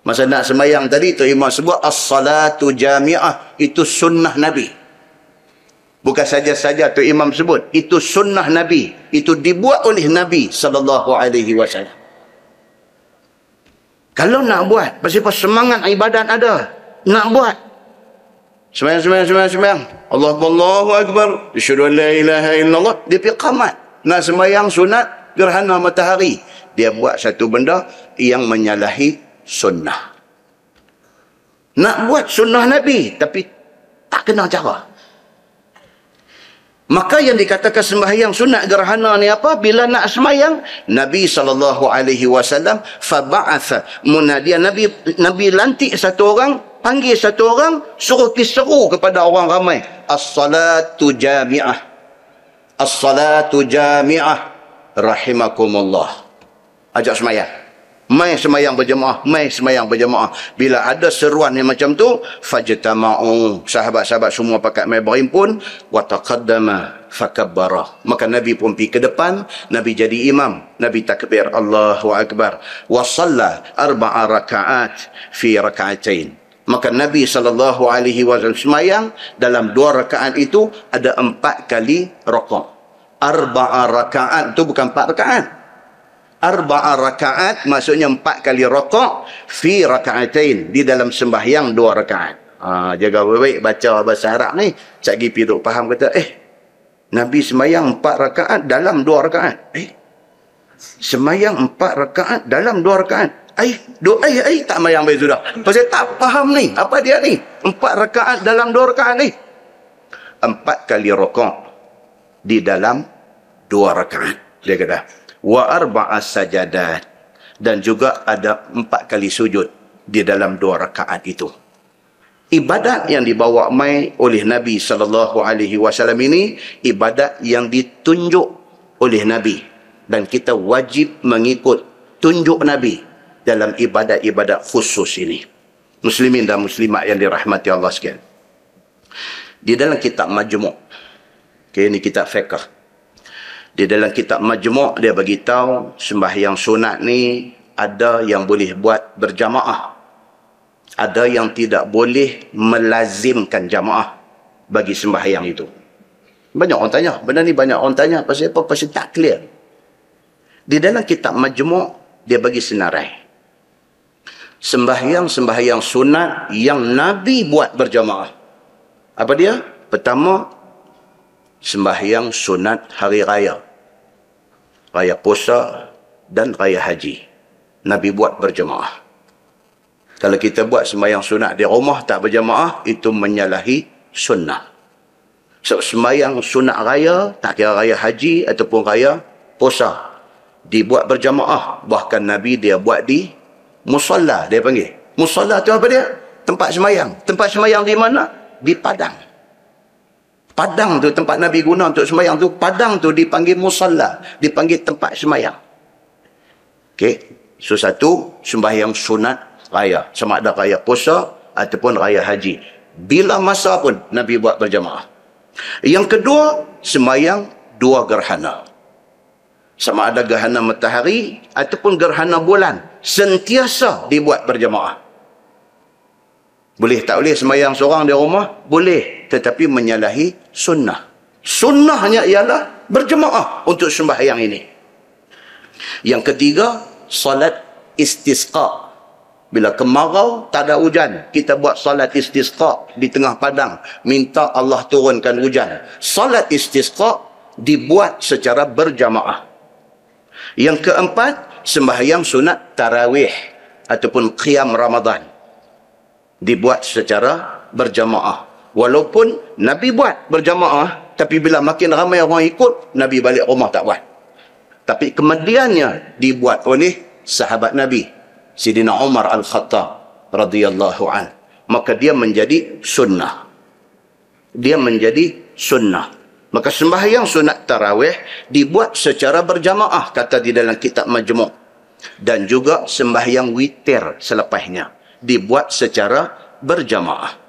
Masa nak semayang tadi tu imam sebut as-salatu jami'ah itu sunnah Nabi. Bukan saja-saja tu imam sebut, itu sunnah Nabi, itu dibuat oleh Nabi sallallahu alaihi wasallam. Kalau nak buat, pasti pas semangat ibadat ada. Nak buat. Semayang, semayang, semayang, semayang. Allah, Allahu Akbar. Disuruh la ilaha illallah. Dia pergi kamat. Nak semayang sunat, gerhana matahari. Dia buat satu benda yang menyalahi sunnah. Nak buat sunnah Nabi, tapi tak kena cara. Maka yang dikatakan sembahyang sunat gerhana ni apa? Bila nak sembahyang, Nabi saw. alaihi Munadiyah. Nabi Nabi lantik satu orang, panggil satu orang, suruh pergi seru kepada orang ramai. As-salatu jami'ah. As-salatu jami'ah rahimakumullah. Ajak sembahyang. Mai semayang berjemaah, mai semayang berjemaah. Bila ada seruan yang macam tu, fajtama'u. Sahabat-sahabat semua pakat mai berhimpun, wa taqaddama fakabbara. Maka Nabi pun pergi ke depan, Nabi jadi imam, Nabi takbir Allahu akbar. Wa salla arba'a raka'at fi raka'atain. Maka Nabi sallallahu alaihi wasallam semayang dalam dua rakaat itu ada empat kali rokok. Arba'a raka'at itu bukan empat rakaat arba'a raka'at maksudnya empat kali rokok fi raka'atain di dalam sembahyang dua raka'at ha, jaga baik-baik baca bahasa Arab ni cak gi piduk faham kata eh Nabi sembahyang empat raka'at dalam dua raka'at eh sembahyang empat raka'at dalam dua raka'at ai doa ai ai tak mayang baik sudah pasal tak faham ni apa dia ni empat raka'at dalam dua raka'at ni empat kali rokok di dalam dua raka'at dia kata wa arba'a sajadat dan juga ada empat kali sujud di dalam dua rakaat itu. Ibadat yang dibawa mai oleh Nabi sallallahu alaihi wasallam ini ibadat yang ditunjuk oleh Nabi dan kita wajib mengikut tunjuk Nabi dalam ibadat-ibadat khusus ini. Muslimin dan muslimat yang dirahmati Allah sekalian. Di dalam kitab Majmu' Okay, ini kitab fiqah di dalam kitab majmuk dia bagi tahu sembahyang sunat ni ada yang boleh buat berjamaah ada yang tidak boleh melazimkan jamaah bagi sembahyang itu banyak orang tanya benda ni banyak orang tanya pasal apa pasal tak clear di dalam kitab majmuk dia bagi senarai sembahyang-sembahyang sunat yang nabi buat berjamaah apa dia pertama sembahyang sunat hari raya raya puasa dan raya haji. Nabi buat berjemaah. Kalau kita buat semayang sunat di rumah tak berjemaah, itu menyalahi sunnah. Sebab so, semayang sunat raya, tak kira raya haji ataupun raya puasa. Dibuat berjemaah. Bahkan Nabi dia buat di musallah dia panggil. Musallah tu apa dia? Tempat semayang. Tempat semayang di mana? Di padang. Padang tu tempat Nabi guna untuk semayang tu. Padang tu dipanggil musalla. Dipanggil tempat semayang. Okey. So satu, sembahyang sunat raya. Sama ada raya puasa ataupun raya haji. Bila masa pun Nabi buat berjamaah. Yang kedua, sembahyang dua gerhana. Sama ada gerhana matahari ataupun gerhana bulan. Sentiasa dibuat berjamaah. Boleh tak boleh semayang seorang di rumah? Boleh. Tetapi menyalahi sunnah. Sunnahnya ialah berjemaah untuk sembahyang ini. Yang ketiga, salat istisqa. Bila kemarau, tak ada hujan. Kita buat salat istisqa di tengah padang. Minta Allah turunkan hujan. Salat istisqa dibuat secara berjamaah. Yang keempat, sembahyang sunat tarawih ataupun qiyam Ramadan. Dibuat secara berjamaah. Walaupun Nabi buat berjamaah, tapi bila makin ramai orang ikut, Nabi balik rumah tak buat. Tapi kemudiannya dibuat oleh sahabat Nabi, Sidina Umar Al-Khattab radhiyallahu an. Maka dia menjadi sunnah. Dia menjadi sunnah. Maka sembahyang sunat tarawih dibuat secara berjamaah, kata di dalam kitab majmuk. Dan juga sembahyang witir selepasnya dibuat secara berjamaah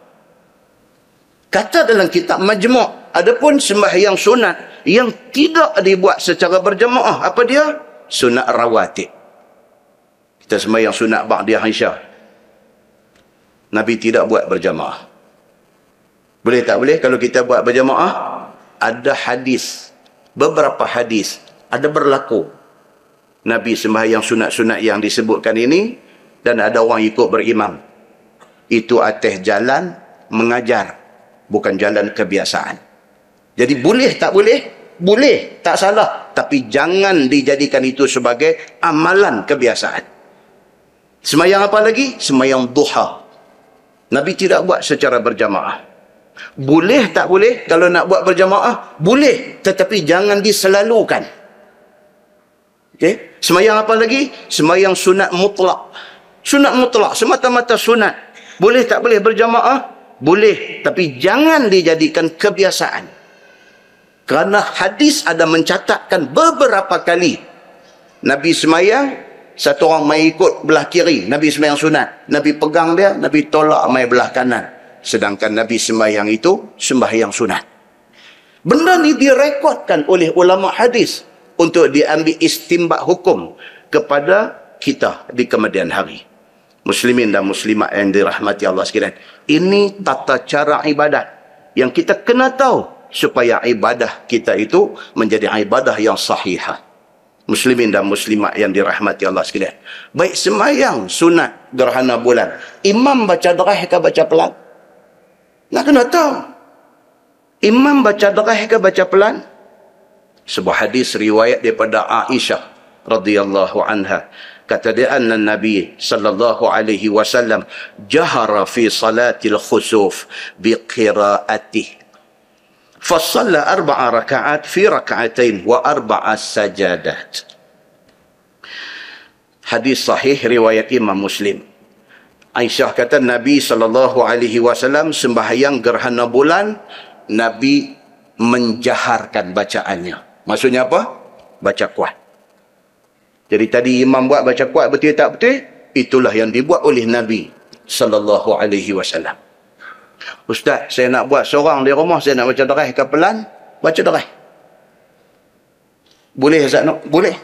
kata dalam kitab majmuk adapun sembahyang sunat yang tidak dibuat secara berjemaah apa dia sunat rawatib kita sembahyang sunat ba'diyah isya nabi tidak buat berjemaah boleh tak boleh kalau kita buat berjemaah ada hadis beberapa hadis ada berlaku nabi sembahyang sunat-sunat yang disebutkan ini dan ada orang ikut berimam itu atas jalan mengajar bukan jalan kebiasaan. Jadi boleh tak boleh? Boleh, tak salah. Tapi jangan dijadikan itu sebagai amalan kebiasaan. Semayang apa lagi? Semayang duha. Nabi tidak buat secara berjamaah. Boleh tak boleh kalau nak buat berjamaah? Boleh. Tetapi jangan diselalukan. Okay? Semayang apa lagi? Semayang sunat mutlak. Sunat mutlak. Semata-mata sunat. Boleh tak boleh berjamaah? Boleh tapi jangan dijadikan kebiasaan. Kerana hadis ada mencatatkan beberapa kali Nabi semayang satu orang mai ikut belah kiri Nabi semayang sunat Nabi pegang dia Nabi tolak mai belah kanan sedangkan Nabi semayang itu sembahyang sunat Benda ni direkodkan oleh ulama hadis untuk diambil istimbak hukum kepada kita di kemudian hari. Muslimin dan muslimat yang dirahmati Allah sekalian. Ini tata cara ibadat yang kita kena tahu supaya ibadah kita itu menjadi ibadah yang sahihah. Muslimin dan muslimat yang dirahmati Allah sekalian. Baik semayang sunat gerhana bulan. Imam baca derah ke baca pelan? Nak kena tahu. Imam baca derah ke baca pelan? Sebuah hadis riwayat daripada Aisyah radhiyallahu anha kata dia anna nabi sallallahu alaihi wasallam jahara fi salatil khusuf bi qiraati fa salla arba'a rak'at fi rak'atain wa arba'a sajadat hadis sahih riwayat imam muslim Aisyah kata Nabi sallallahu alaihi wasallam sembahyang gerhana bulan Nabi menjaharkan bacaannya. Maksudnya apa? Baca kuat. Jadi tadi imam buat baca kuat betul tak betul? Itulah yang dibuat oleh Nabi sallallahu alaihi wasallam. Ustaz, saya nak buat seorang di rumah saya nak baca derah kapelan, baca derah. Boleh Ustaz nak? Boleh.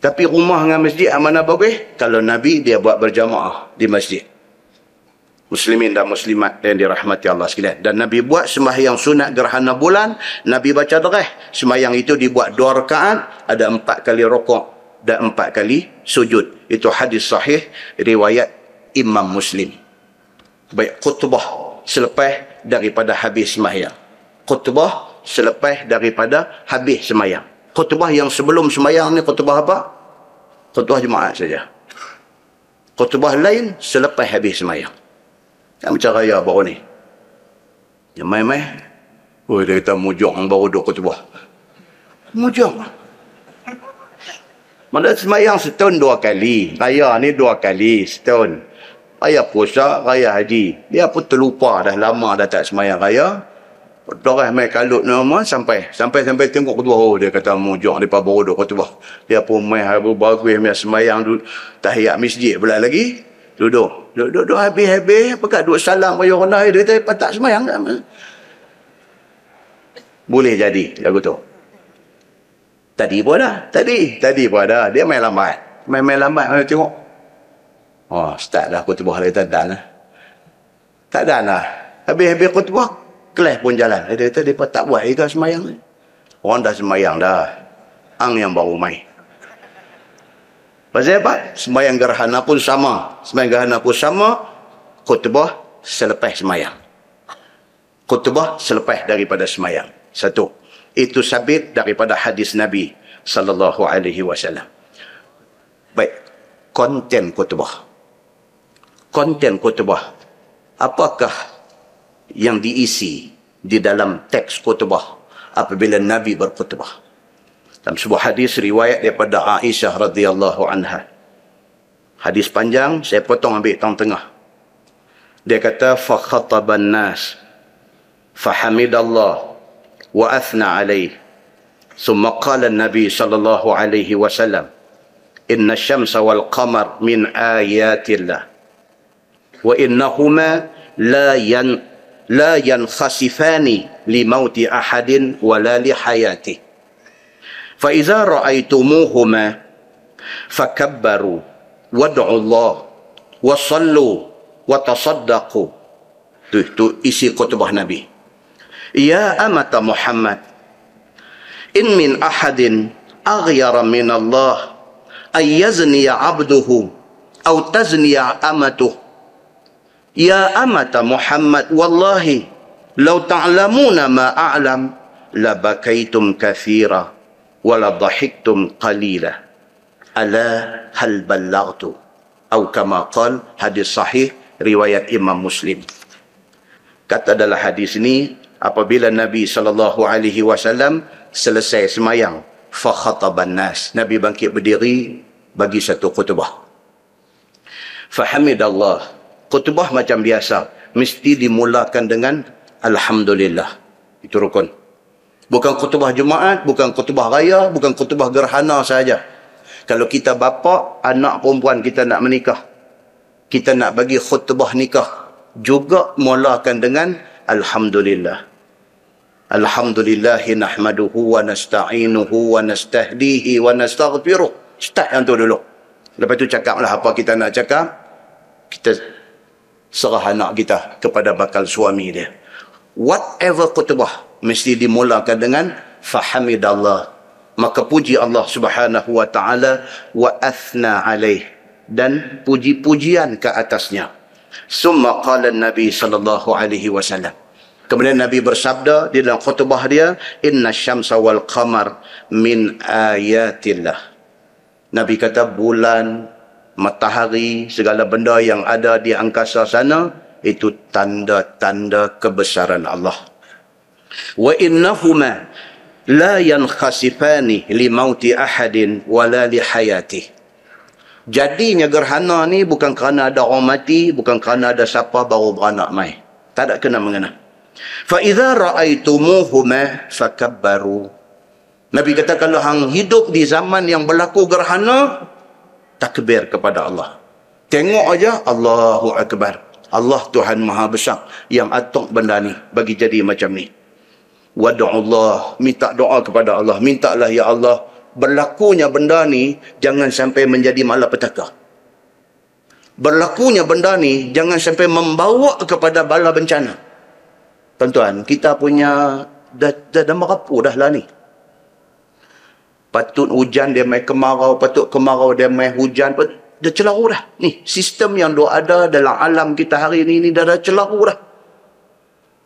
Tapi rumah dengan masjid mana boleh? Kalau Nabi dia buat berjamaah di masjid muslimin dan muslimat yang dirahmati Allah sekalian. Dan Nabi buat sembahyang sunat gerhana bulan, Nabi baca dereh. Sembahyang itu dibuat dua rakaat, ada empat kali rokok dan empat kali sujud. Itu hadis sahih riwayat Imam Muslim. Baik kutubah selepas daripada habis sembahyang. Kutubah selepas daripada habis sembahyang. Kutubah yang sebelum sembahyang ni kutubah apa? Kutubah Jumaat saja. Kutubah lain selepas habis sembahyang. Yang macam raya baru ni. Yang main-main. Oh, dia kata mujong baru duduk ke sebuah. Mujong. Mana semayang setahun dua kali. Raya ni dua kali setahun. Raya puasa, raya haji. Dia pun terlupa dah lama dah tak semayang raya. Berdorah main kalut ni sampai. Sampai-sampai sampai tengok ketua. Oh, dia kata mujong. Dia pun baru duduk ketua. Dia pun main habis bagus. Dia semayang tu. Tahiyat masjid pula lagi. Duduk. Duduk, duduk, duduk habis-habis. Pekat duduk salam bayu honai. Dia kata, patak semayang. Boleh jadi lagu tu. Tadi pun ada. Tadi. Tadi pun ada. Dia main lambat. Main-main lambat. Main tengok. Oh, start dah. Aku tiba hari tadi. Lah. Tak ada lah. Habis-habis aku tiba. Kelas pun jalan. Dia kata, dia tak buat juga semayang. Orang dah semayang dah. Ang yang baru main. Pasal apa? Semayang gerhana pun sama. Semayang gerhana pun sama. Khutbah selepas semayang. Khutbah selepas daripada semayang. Satu. Itu sabit daripada hadis Nabi sallallahu alaihi wasallam. Baik. Konten khutbah. Konten khutbah. Apakah yang diisi di dalam teks khutbah apabila Nabi berkhutbah? Dalam sebuah hadis riwayat daripada Aisyah radhiyallahu anha. Hadis panjang, saya potong ambil tang tengah. Dia kata fa khataban nas fa hamidallah wa athna alayh. ثم قال النبي صلى الله عليه وسلم إن الشمس والقمر من آيات الله وإنهما لا, ين... لا ينخسفان لموت أحد ولا لحياته فإذا رأيتموهما فكبروا وادعوا الله وصلوا وتصدقوا تو إسي isi نبي يا أمة محمد إن من أحد أغير من الله أن يزني عبده أو تزني أمته يا أمة محمد والله لو تعلمون ما أعلم لبكيتم كثيرا ولا ضحكتم قليلا ala? Hal بلغت atau kama قال hadis صحيح riwayat Imam Muslim. kata dalam hadis ini apabila Nabi sallallahu alaihi wasallam selesai semayang fa khataban nas Nabi bangkit berdiri bagi satu khutbah fahamidallah khutbah macam biasa mesti dimulakan dengan alhamdulillah itu rukun Bukan kutubah Jumaat, bukan kutubah raya, bukan kutubah gerhana saja. Kalau kita bapa, anak perempuan kita nak menikah. Kita nak bagi kutubah nikah. Juga mulakan dengan Alhamdulillah. Alhamdulillahi nahmaduhu wa nasta'inuhu wa nasta'dihi wa nasta'gfiruh. Start yang tu dulu. Lepas tu cakaplah apa kita nak cakap. Kita serah anak kita kepada bakal suami dia. Whatever kutubah mesti dimulakan dengan fahamidallah maka puji Allah Subhanahu wa taala wa athna alaih dan puji-pujian ke atasnya summa qala nabi sallallahu alaihi wasallam kemudian nabi bersabda di dalam khutbah dia inna syamsa wal qamar min ayatillah nabi kata bulan matahari segala benda yang ada di angkasa sana itu tanda-tanda kebesaran Allah wa innahuma la yankhasifani li mauti ahadin wala li hayati jadinya gerhana ni bukan kerana ada orang mati bukan kerana ada siapa baru beranak mai tak ada kena mengena fa idza raaitumuhuma fakabbaru nabi kata kalau hang hidup di zaman yang berlaku gerhana takbir kepada Allah tengok aja Allahu akbar Allah Tuhan Maha Besar yang atok benda ni bagi jadi macam ni. Allah, minta doa kepada Allah mintalah ya Allah berlakunya benda ni jangan sampai menjadi malapetaka berlakunya benda ni jangan sampai membawa kepada bala bencana tuan-tuan kita punya dah dah, dah merapu dah lah ni patut hujan dia mai kemarau patut kemarau dia mai hujan patut, dah celaru dah ni sistem yang dua ada dalam alam kita hari ni ni dah, dah celaru dah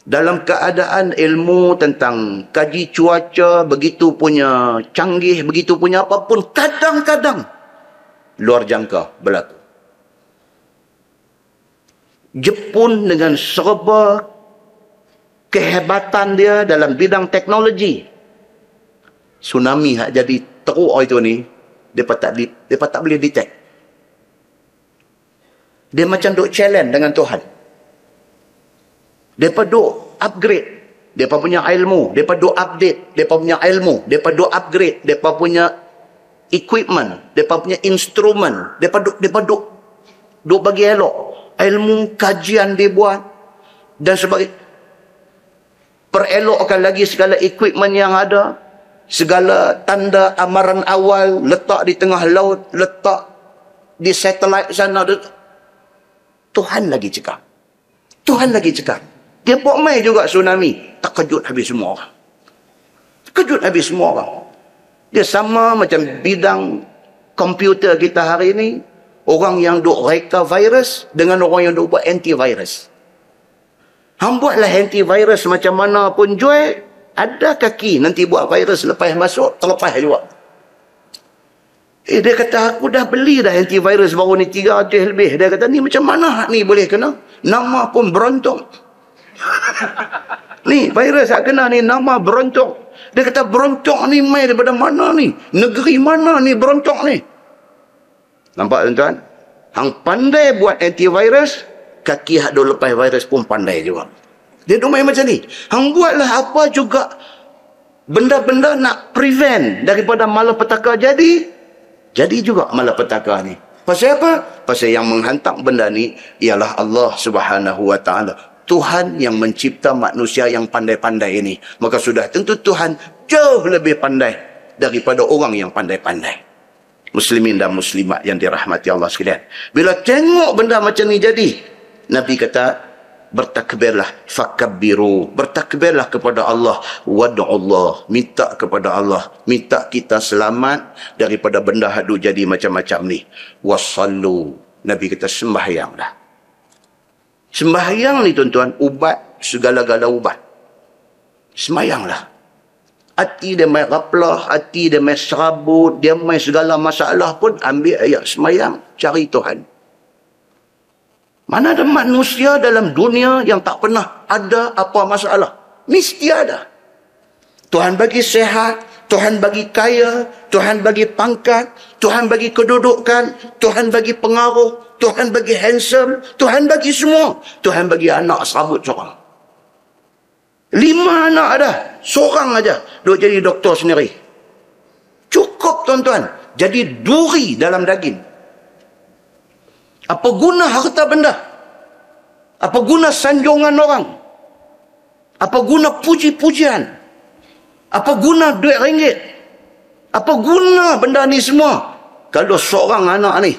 dalam keadaan ilmu tentang kaji cuaca begitu punya canggih begitu punya apapun kadang-kadang luar jangka berlaku Jepun dengan serba kehebatan dia dalam bidang teknologi tsunami hak jadi teruk oi tu ni depa tak depa tak boleh detect dia macam duk challenge dengan Tuhan mereka duk upgrade. Mereka punya ilmu. Mereka duk update. Mereka punya ilmu. Mereka duk upgrade. Mereka punya equipment. Mereka punya instrument. Mereka duk, mereka duk, duk bagi elok. Ilmu, kajian dia buat. Dan sebagai perelokkan lagi segala equipment yang ada. Segala tanda amaran awal letak di tengah laut, letak di satelit. sana. Tuhan lagi cakap. Tuhan lagi cakap. Gempok mai juga tsunami. Terkejut habis semua orang. Terkejut habis semua orang. Dia sama macam bidang komputer kita hari ini. Orang yang duk reka virus dengan orang yang duk buat antivirus. Han buatlah antivirus macam mana pun jual. Ada kaki nanti buat virus lepas masuk, terlepas juga. Eh, dia kata, aku dah beli dah antivirus baru ni 300 lebih. Dia kata, ni macam mana ni boleh kena? Nama pun berontok. ni virus yang kena ni nama berontok dia kata berontok ni main daripada mana ni negeri mana ni berontok ni nampak tuan-tuan hang pandai buat antivirus kaki hak dulu lepas virus pun pandai juga dia tu main macam ni hang buatlah apa juga benda-benda nak prevent daripada malapetaka jadi jadi juga malapetaka ni Pasal apa? Pasal yang menghantar benda ni ialah Allah Subhanahu Wa Taala. Tuhan yang mencipta manusia yang pandai-pandai ini. Maka sudah tentu Tuhan jauh lebih pandai daripada orang yang pandai-pandai. Muslimin dan muslimat yang dirahmati Allah sekalian. Bila tengok benda macam ni jadi, Nabi kata, bertakbirlah fakabbiru bertakbirlah kepada Allah wad'ullah minta kepada Allah minta kita selamat daripada benda hadu jadi macam-macam ni wasallu nabi kita sembahyanglah Sembahyang ni tuan-tuan, ubat segala-gala ubat. Sembahyanglah. Hati dia main raplah, hati dia main serabut, dia main segala masalah pun ambil ayat sembahyang cari Tuhan. Mana ada manusia dalam dunia yang tak pernah ada apa masalah? Mesti ada. Tuhan bagi sehat, Tuhan bagi kaya, Tuhan bagi pangkat, Tuhan bagi kedudukan, Tuhan bagi pengaruh, Tuhan bagi handsome, Tuhan bagi semua. Tuhan bagi anak serabut seorang. Lima anak ada, seorang aja duk jadi doktor sendiri. Cukup tuan-tuan, jadi duri dalam daging. Apa guna harta benda? Apa guna sanjungan orang? Apa guna puji-pujian? Apa guna duit ringgit? Apa guna benda ni semua? Kalau seorang anak ni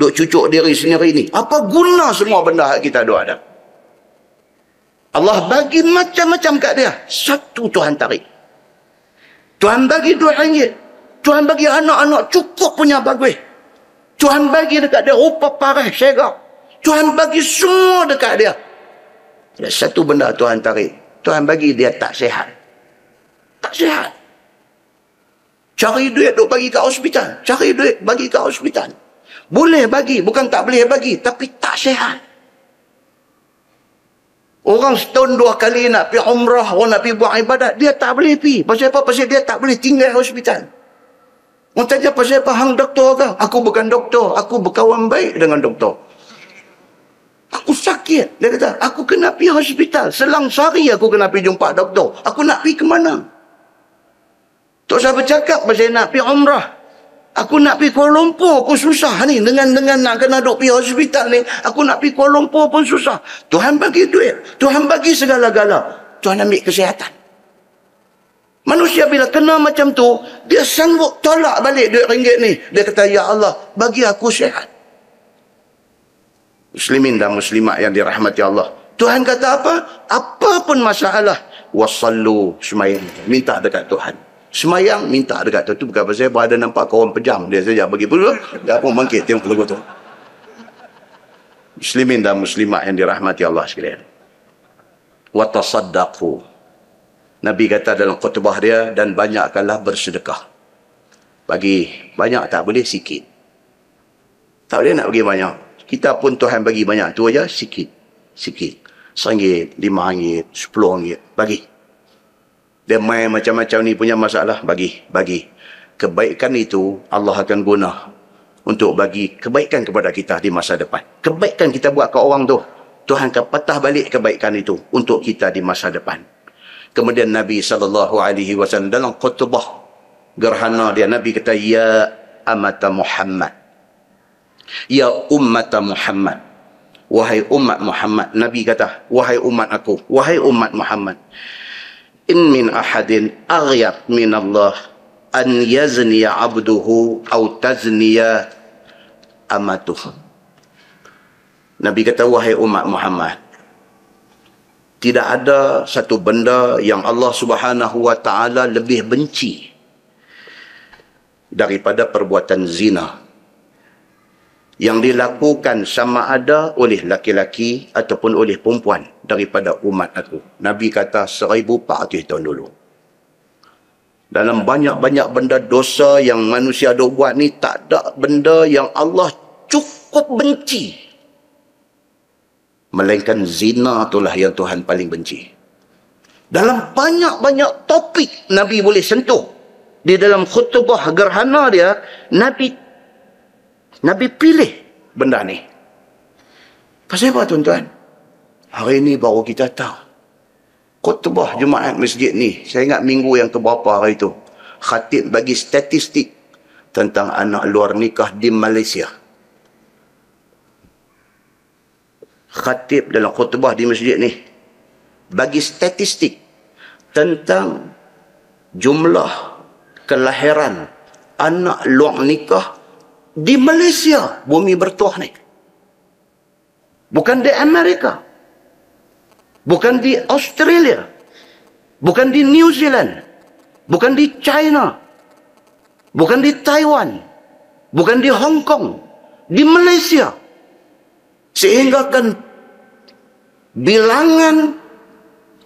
duk cucuk diri sendiri ni, apa guna semua benda yang kita doa ada? Allah bagi macam-macam kat dia. Satu Tuhan tarik. Tuhan bagi duit ringgit. Tuhan bagi anak-anak cukup punya bagus. Tuhan bagi dekat dia rupa parah syegak. Tuhan bagi semua dekat dia. Ada satu benda Tuhan tarik. Tuhan bagi dia tak sihat tak sihat. Cari duit duk bagi kat hospital. Cari duit bagi kat hospital. Boleh bagi, bukan tak boleh bagi, tapi tak sihat. Orang setahun dua kali nak pergi umrah, orang nak pergi buat ibadat, dia tak boleh pergi. Pasal apa? Pasal dia tak boleh tinggal hospital. Orang tanya pasal apa? Hang doktor ke? Aku bukan doktor. Aku berkawan baik dengan doktor. Aku sakit. Dia kata, aku kena pergi hospital. Selang sehari aku kena pergi jumpa doktor. Aku nak pergi ke mana? Mana? Tak saya bercakap pasal nak pi umrah. Aku nak pi Kuala Lumpur, aku susah ni. Dengan dengan nak kena duduk pergi hospital ni, aku nak pi Kuala Lumpur pun susah. Tuhan bagi duit. Tuhan bagi segala-gala. Tuhan ambil kesihatan. Manusia bila kena macam tu, dia sanggup tolak balik duit ringgit ni. Dia kata, Ya Allah, bagi aku sihat. Muslimin dan muslimat yang dirahmati Allah. Tuhan kata apa? Apa pun masalah. Wassallu semayin. Minta dekat Tuhan. Semayang minta dekat tu. Itu bukan pasal ada nampak kawan pejam dia saja. Bagi perlu, dia pun bangkit tengok lagu tu. Muslimin dan muslimat yang dirahmati Allah sekalian. Wa tasaddaqu. Nabi kata dalam khutbah dia dan banyakkanlah bersedekah. Bagi banyak tak boleh sikit. Tak boleh nak bagi banyak. Kita pun Tuhan bagi banyak tu aja sikit. Sikit. Sanggit, lima ringgit, sepuluh ringgit. Bagi. Dia main macam-macam ni punya masalah. Bagi, bagi. Kebaikan itu Allah akan guna untuk bagi kebaikan kepada kita di masa depan. Kebaikan kita buat ke orang tu. Tuhan akan patah balik kebaikan itu untuk kita di masa depan. Kemudian Nabi saw dalam khutbah gerhana dia Nabi kata ya amata Muhammad. Ya ummat Muhammad. Wahai umat Muhammad, Nabi kata, wahai umat aku, wahai umat Muhammad in min ahadin aghyab min Allah an yazni abduhu aw tazniya amatuh Nabi kata wahai umat Muhammad tidak ada satu benda yang Allah Subhanahu wa taala lebih benci daripada perbuatan zina yang dilakukan sama ada oleh laki-laki ataupun oleh perempuan daripada umat aku. Nabi kata 1400 tahun dulu. Dalam banyak-banyak benda dosa yang manusia dok buat ni tak ada benda yang Allah cukup benci. Melainkan zina itulah yang Tuhan paling benci. Dalam banyak-banyak topik Nabi boleh sentuh. Di dalam khutbah gerhana dia, Nabi Nabi pilih benda ni. Pasal apa tuan-tuan? Hari ni baru kita tahu. kutubah Jumaat Masjid ni. Saya ingat minggu yang keberapa hari itu. Khatib bagi statistik tentang anak luar nikah di Malaysia. Khatib dalam kutubah di masjid ni. Bagi statistik tentang jumlah kelahiran anak luar nikah di Malaysia bumi bertuah ni. Bukan di Amerika. Bukan di Australia. Bukan di New Zealand. Bukan di China. Bukan di Taiwan. Bukan di Hong Kong. Di Malaysia. Sehingga kan bilangan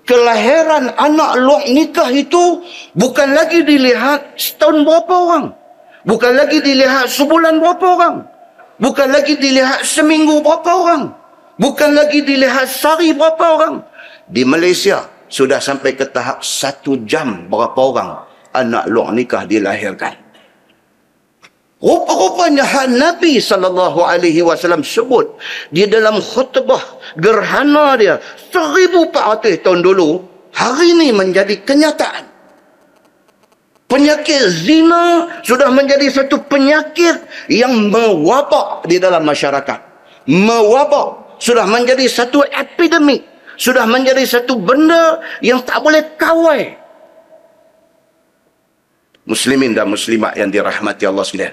kelahiran anak luar nikah itu bukan lagi dilihat setahun berapa orang. Bukan lagi dilihat sebulan berapa orang. Bukan lagi dilihat seminggu berapa orang. Bukan lagi dilihat sehari berapa orang. Di Malaysia, sudah sampai ke tahap satu jam berapa orang anak luar nikah dilahirkan. Rupa-rupanya yang Nabi saw sebut di dalam khutbah gerhana dia 1400 tahun dulu hari ini menjadi kenyataan. Penyakit zina sudah menjadi satu penyakit yang mewabak di dalam masyarakat. Mewabak sudah menjadi satu epidemi. Sudah menjadi satu benda yang tak boleh kawai. Muslimin dan muslimat yang dirahmati Allah swt.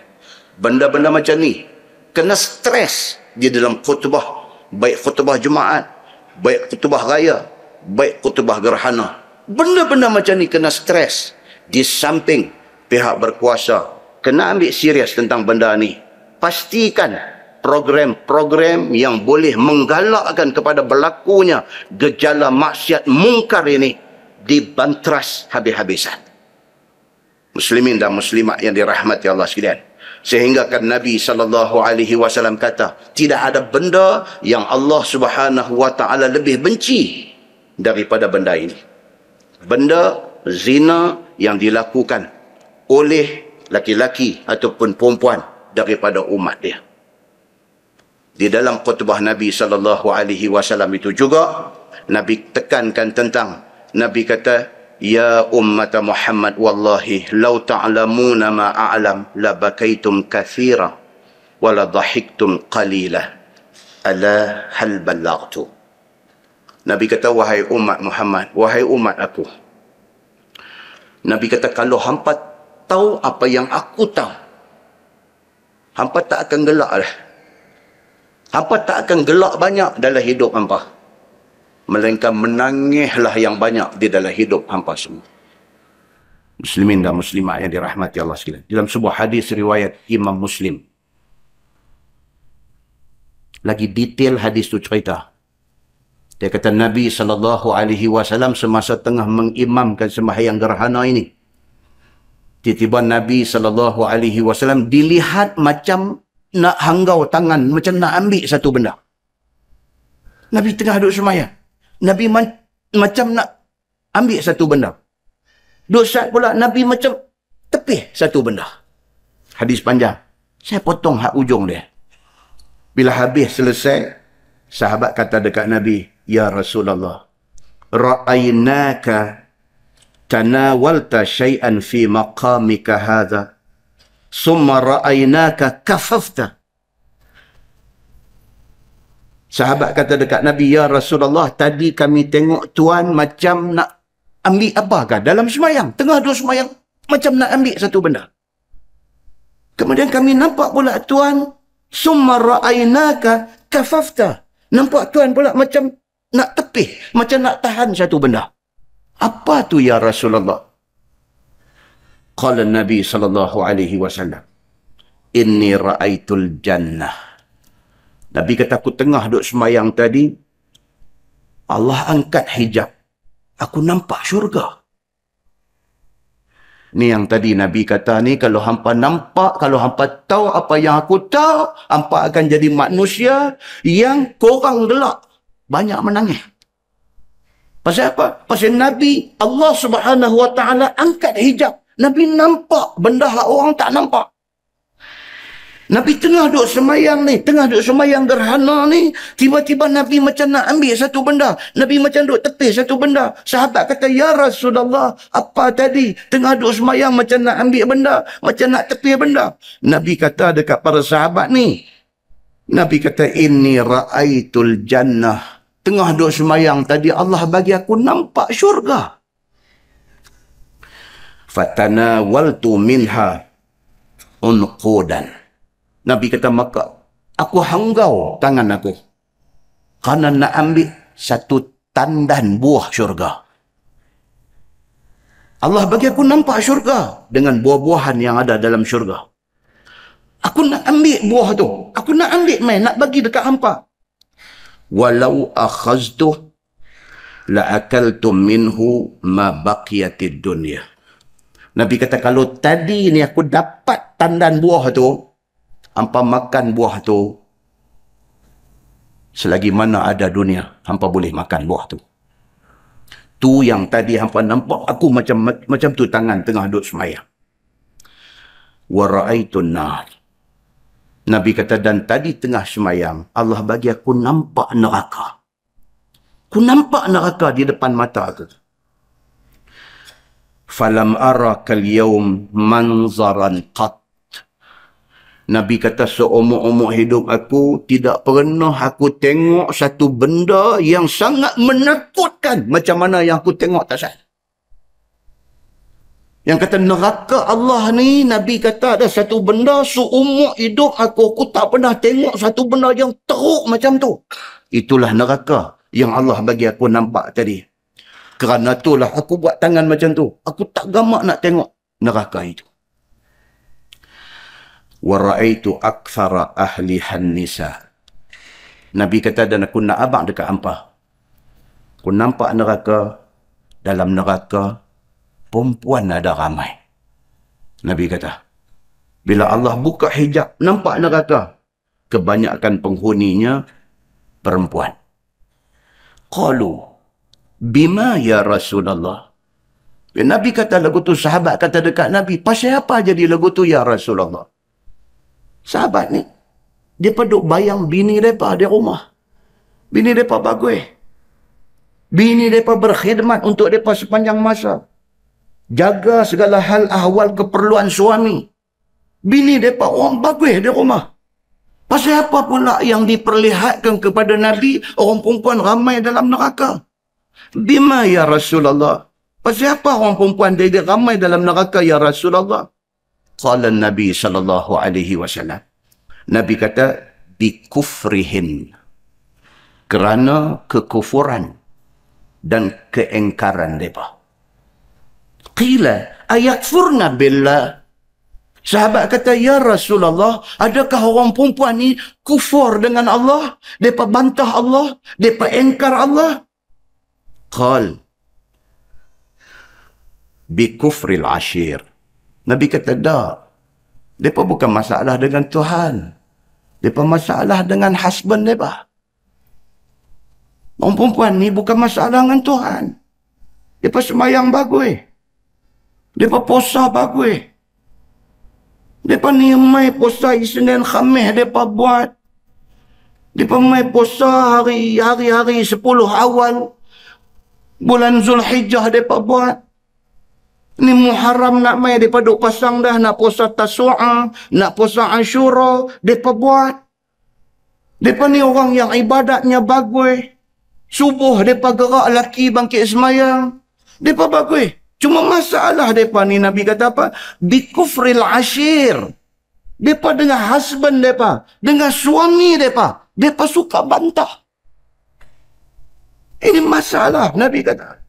Benda-benda macam ni kena stres di dalam khutbah. Baik khutbah Jumaat, baik khutbah raya, baik khutbah gerhana. Benda-benda macam ni kena stres di samping pihak berkuasa kena ambil serius tentang benda ni pastikan program-program yang boleh menggalakkan kepada berlakunya gejala maksiat mungkar ini dibanteras habis-habisan muslimin dan muslimat yang dirahmati Allah sekalian sehingga kan Nabi sallallahu alaihi wasallam kata tidak ada benda yang Allah Subhanahu wa taala lebih benci daripada benda ini benda zina yang dilakukan oleh laki-laki ataupun perempuan daripada umat dia. Di dalam khutbah Nabi sallallahu alaihi wasallam itu juga Nabi tekankan tentang Nabi kata ya ummat Muhammad wallahi law ta'lamuna ma a'lam la bakaitum kathira wa la dhahiktum qalila ala hal ballagtu. Nabi kata wahai umat Muhammad wahai umat aku Nabi kata kalau hampa tahu apa yang aku tahu. Hampa tak akan gelak lah, Hampa tak akan gelak banyak dalam hidup hampa. Melainkan menangislah yang banyak di dalam hidup hampa semua. Muslimin dan muslimah yang dirahmati Allah sekalian. Dalam sebuah hadis riwayat Imam Muslim. Lagi detail hadis tu cerita. Dia kata Nabi sallallahu alaihi wasallam semasa tengah mengimamkan sembahyang gerhana ini. Tiba-tiba Nabi sallallahu alaihi wasallam dilihat macam nak hanggau tangan, macam nak ambil satu benda. Nabi tengah duduk sembahyang. Nabi ma- macam nak ambil satu benda. Duduk saat pula Nabi macam tepih satu benda. Hadis panjang. Saya potong hak ujung dia. Bila habis selesai, sahabat kata dekat Nabi, Ya Rasulullah Ra'aynaka tanawalta syai'an fi maqamika hadha summa ra'aynaka kafafta Sahabat kata dekat Nabi ya Rasulullah tadi kami tengok tuan macam nak ambil apa kah dalam semayang tengah duduk semayang macam nak ambil satu benda Kemudian kami nampak pula tuan summa ra'aynaka kafafta nampak tuan pula macam nak tepih. Macam nak tahan satu benda. Apa tu ya Rasulullah? Qala Nabi sallallahu alaihi wasallam. Inni ra'aitul jannah. Nabi kata aku tengah duk semayang tadi. Allah angkat hijab. Aku nampak syurga. Ni yang tadi Nabi kata ni kalau hampa nampak, kalau hampa tahu apa yang aku tahu, hampa akan jadi manusia yang korang gelak banyak menangis. Pasal apa? Pasal Nabi Allah Subhanahu Wa Taala angkat hijab. Nabi nampak benda lah orang tak nampak. Nabi tengah duduk semayang ni, tengah duduk semayang gerhana ni, tiba-tiba Nabi macam nak ambil satu benda. Nabi macam duduk tepi satu benda. Sahabat kata, "Ya Rasulullah, apa tadi? Tengah duduk semayang macam nak ambil benda, macam nak tepi benda." Nabi kata dekat para sahabat ni, Nabi kata, ini ra'aitul jannah. Tengah duduk semayang tadi, Allah bagi aku nampak syurga. Fatana waltu minha unqudan. Nabi kata, maka aku hanggau tangan aku. Karena nak ambil satu tandan buah syurga. Allah bagi aku nampak syurga dengan buah-buahan yang ada dalam syurga. Aku nak ambil buah tu. Aku nak ambil main. Nak bagi dekat hampa. Walau akhaztu la'akaltum minhu ma baqiyatid dunya. Nabi kata kalau tadi ni aku dapat tandan buah tu, hampa makan buah tu, selagi mana ada dunia, hampa boleh makan buah tu. Tu yang tadi hampa nampak aku macam macam tu tangan tengah duduk semayang. Wara'aitun nar. Nabi kata, dan tadi tengah semayang, Allah bagi aku nampak neraka. Aku nampak neraka di depan mata aku. Falam ara al-yawm manzaran qat. Nabi kata seumur-umur hidup aku tidak pernah aku tengok satu benda yang sangat menakutkan macam mana yang aku tengok tak salah. Yang kata neraka Allah ni, Nabi kata ada satu benda seumur hidup aku, aku tak pernah tengok satu benda yang teruk macam tu. Itulah neraka yang Allah bagi aku nampak tadi. Kerana itulah aku buat tangan macam tu. Aku tak gamak nak tengok neraka itu. Wara'aitu aksara ahli hannisa. Nabi kata dan aku nak abang dekat hampa. Aku nampak neraka dalam neraka perempuan ada ramai. Nabi kata, bila Allah buka hijab, nampak kata, Kebanyakan penghuninya perempuan. Qalu, bima ya Rasulullah? Ya, Nabi kata lagu tu, sahabat kata dekat Nabi, pasal apa jadi lagu tu ya Rasulullah? Sahabat ni, dia peduk bayang bini mereka di rumah. Bini mereka bagus. Bini mereka berkhidmat untuk mereka sepanjang masa. Jaga segala hal ahwal keperluan suami. Bini mereka orang bagus di rumah. Pasal apa pula yang diperlihatkan kepada Nabi, orang perempuan ramai dalam neraka. Bima ya Rasulullah. Pasal apa orang perempuan dia ramai dalam neraka ya Rasulullah? Qala Nabi sallallahu alaihi wasallam. Nabi kata di kufrihin. Kerana kekufuran dan keengkaran mereka qila ayakfurna billah Sahabat kata, Ya Rasulullah, adakah orang perempuan ni kufur dengan Allah? Dia bantah Allah? dia engkar Allah? Qal. Bi kufril ashir. Nabi kata, tak. Dia bukan masalah dengan Tuhan. dia masalah dengan husband dia. Orang perempuan ni bukan masalah dengan Tuhan. Mereka semayang bagus. Depa posa bagui Depa ni mai posa Isnin Khamis depa buat. Depa mai posa hari-hari-hari 10 awal bulan Zulhijjah depa buat. Ni Muharram nak mai depa duk pasang dah nak posa Tasu'a, nak posa Ashura, depa buat. Depa ni orang yang ibadatnya bagui Subuh depa gerak laki bangkit semayang. Depa bagui Cuma masalah mereka ni Nabi kata apa? Di kufril asyir. Mereka dengan husband mereka. Dengan suami mereka. Mereka suka bantah. Ini masalah Nabi kata.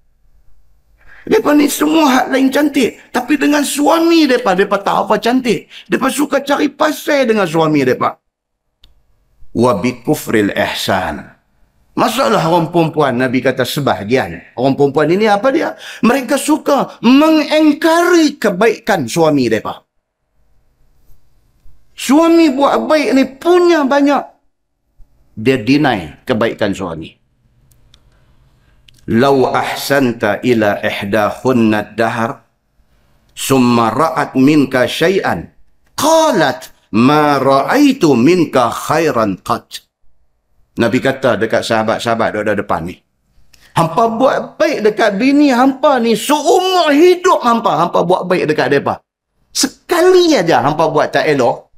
Mereka ni semua hak lain cantik. Tapi dengan suami mereka, mereka tak apa cantik. Mereka suka cari pasal dengan suami mereka. Wabi kufril ihsan. Masalah orang perempuan, Nabi kata sebahagian. Orang perempuan ini apa dia? Mereka suka mengengkari kebaikan suami mereka. Suami buat baik ini punya banyak. Dia deny kebaikan suami. Lau ahsanta ila ihda hunna dahar summa ra'at minka syai'an qalat ma ra'aitu minka khairan qat. Nabi kata dekat sahabat-sahabat dok ada depan ni. Hampa buat baik dekat bini hampa ni seumur hidup hampa, hampa buat baik dekat depa. Sekali aja hampa buat tak elok,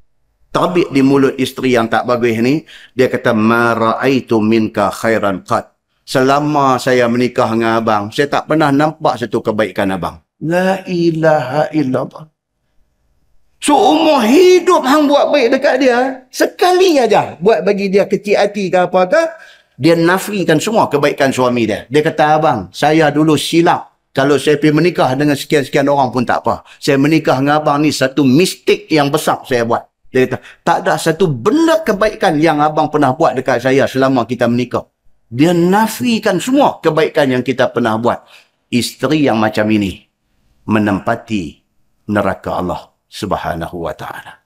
tabik di mulut isteri yang tak bagus ni, dia kata maraitu minka khairan qat. Selama saya menikah dengan abang, saya tak pernah nampak satu kebaikan abang. La ilaha illallah. So hidup hang buat baik dekat dia, sekali aja buat bagi dia kecil hati ke apa ke, dia nafikan semua kebaikan suami dia. Dia kata, abang, saya dulu silap. Kalau saya pergi menikah dengan sekian-sekian orang pun tak apa. Saya menikah dengan abang ni satu mistik yang besar saya buat. Dia kata, tak ada satu benda kebaikan yang abang pernah buat dekat saya selama kita menikah. Dia nafikan semua kebaikan yang kita pernah buat. Isteri yang macam ini menempati neraka Allah. Subhanahu wa taala.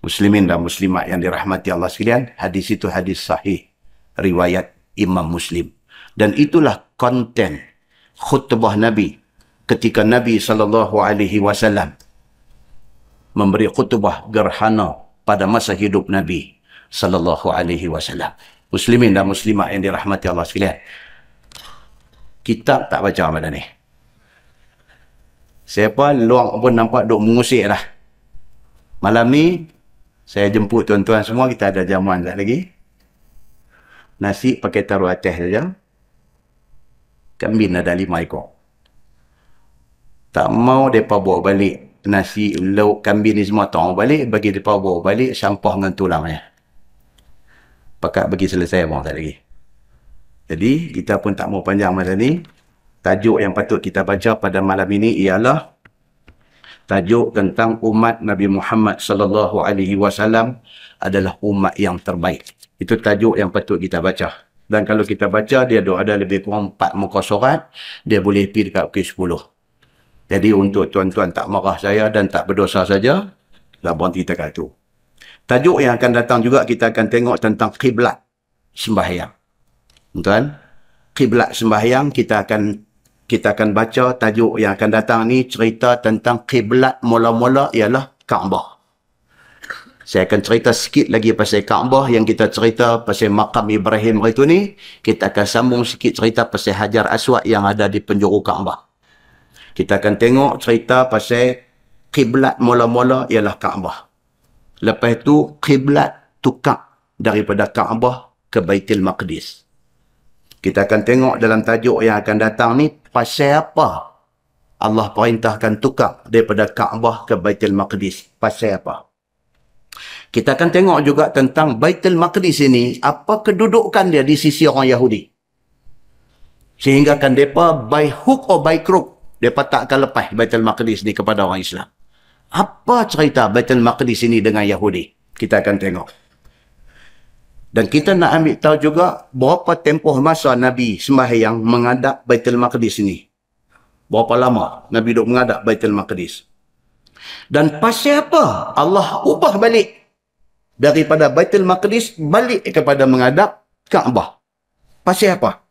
Muslimin dan Muslimah yang dirahmati Allah sekalian, hadis itu hadis sahih riwayat Imam Muslim. Dan itulah konten khutbah Nabi ketika Nabi sallallahu alaihi wasallam memberi khutbah gerhana pada masa hidup Nabi sallallahu alaihi wasallam. Muslimin dan Muslimah yang dirahmati Allah sekalian. Kitab tak baca Ramadan ni. Siapa luang pun nampak duk mengusik lah. Malam ni, saya jemput tuan-tuan semua. Kita ada jamuan tak lagi. Nasi pakai taruh atas saja. Kambing ada lima ekor. Tak mau mereka bawa balik nasi, lauk, kambing ni semua. Tak mau balik, bagi mereka bawa balik sampah dengan ya Pakat bagi selesai bang tak lagi. Jadi, kita pun tak mau panjang masa ni tajuk yang patut kita baca pada malam ini ialah tajuk tentang umat Nabi Muhammad sallallahu alaihi wasallam adalah umat yang terbaik. Itu tajuk yang patut kita baca. Dan kalau kita baca dia ada lebih kurang 4 muka surat, dia boleh pergi dekat ke 10. Jadi untuk tuan-tuan tak marah saya dan tak berdosa saja, dah berhenti dekat tu. Tajuk yang akan datang juga kita akan tengok tentang kiblat sembahyang. Tuan, kiblat sembahyang kita akan kita akan baca tajuk yang akan datang ni cerita tentang kiblat mula-mula ialah Kaabah. Saya akan cerita sikit lagi pasal Kaabah yang kita cerita pasal makam Ibrahim hari tu ni. Kita akan sambung sikit cerita pasal Hajar Aswad yang ada di penjuru Kaabah. Kita akan tengok cerita pasal kiblat mula-mula ialah Kaabah. Lepas tu kiblat tukar daripada Kaabah ke Baitul Maqdis. Kita akan tengok dalam tajuk yang akan datang ni pasal apa Allah perintahkan tukar daripada Kaabah ke Baitul Maqdis. Pasal apa? Kita akan tengok juga tentang Baitul Maqdis ini, apa kedudukan dia di sisi orang Yahudi. Sehingga kan mereka by hook or by crook, mereka takkan lepas Baitul Maqdis ni kepada orang Islam. Apa cerita Baitul Maqdis ini dengan Yahudi? Kita akan tengok. Dan kita nak ambil tahu juga berapa tempoh masa Nabi sembahyang mengadap Baitul Maqdis ini. Berapa lama Nabi duduk mengadap Baitul Maqdis. Dan pasal apa Allah ubah balik daripada Baitul Maqdis balik kepada mengadap Kaabah. Pasal apa?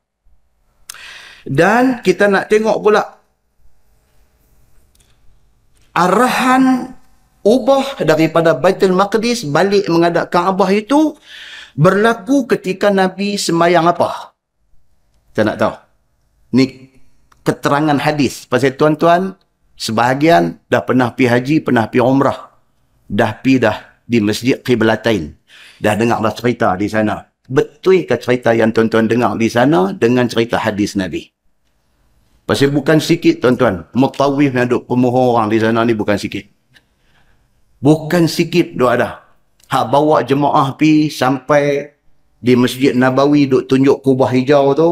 Dan kita nak tengok pula arahan ubah daripada Baitul Maqdis balik mengadap Kaabah itu berlaku ketika Nabi semayang apa? Saya nak tahu. Ni keterangan hadis. Pasal tuan-tuan, sebahagian dah pernah pi haji, pernah pi umrah. Dah pi dah di Masjid Qiblatain. Dah dengar cerita di sana. Betul ke cerita yang tuan-tuan dengar di sana dengan cerita hadis Nabi? Pasal bukan sikit tuan-tuan. Mutawif yang duduk pemohon orang di sana ni bukan sikit. Bukan sikit doa dah hak bawa jemaah pi sampai di Masjid Nabawi duk tunjuk kubah hijau tu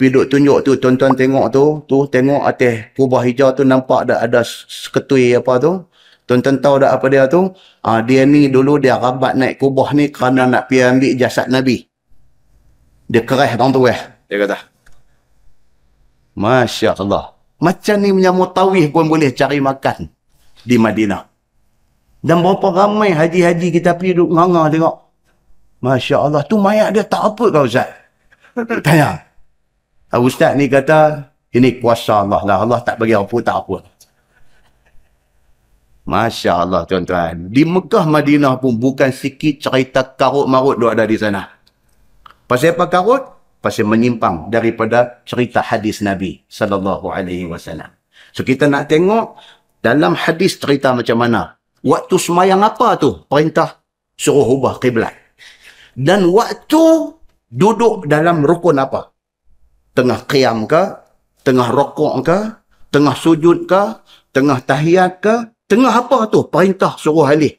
pi duk tunjuk tu tuan-tuan tengok tu tu tengok atas kubah hijau tu nampak dah ada seketui apa tu tuan-tuan tahu dah apa dia tu ha, dia ni dulu dia rabat naik kubah ni kerana nak pi ambil jasad Nabi dia kereh, orang tu eh dia kata Masya Allah macam ni punya mutawih pun boleh cari makan di Madinah dan berapa ramai haji-haji kita pergi duduk nganga tengok. Masya Allah, tu mayat dia tak apa kau Ustaz? Tanya. Ah, Ustaz ni kata, ini kuasa Allah lah. Allah tak bagi apa, tak apa. Masya Allah tuan-tuan. Di Mekah Madinah pun bukan sikit cerita karut marut dia ada di sana. Pasal apa karut? Pasal menyimpang daripada cerita hadis Nabi saw. So kita nak tengok dalam hadis cerita macam mana Waktu semayang apa tu? Perintah suruh ubah kiblat. Dan waktu duduk dalam rukun apa? Tengah qiyam ke? Tengah rokok ke? Tengah sujud ke? Tengah tahiyat ke? Tengah apa tu? Perintah suruh alih.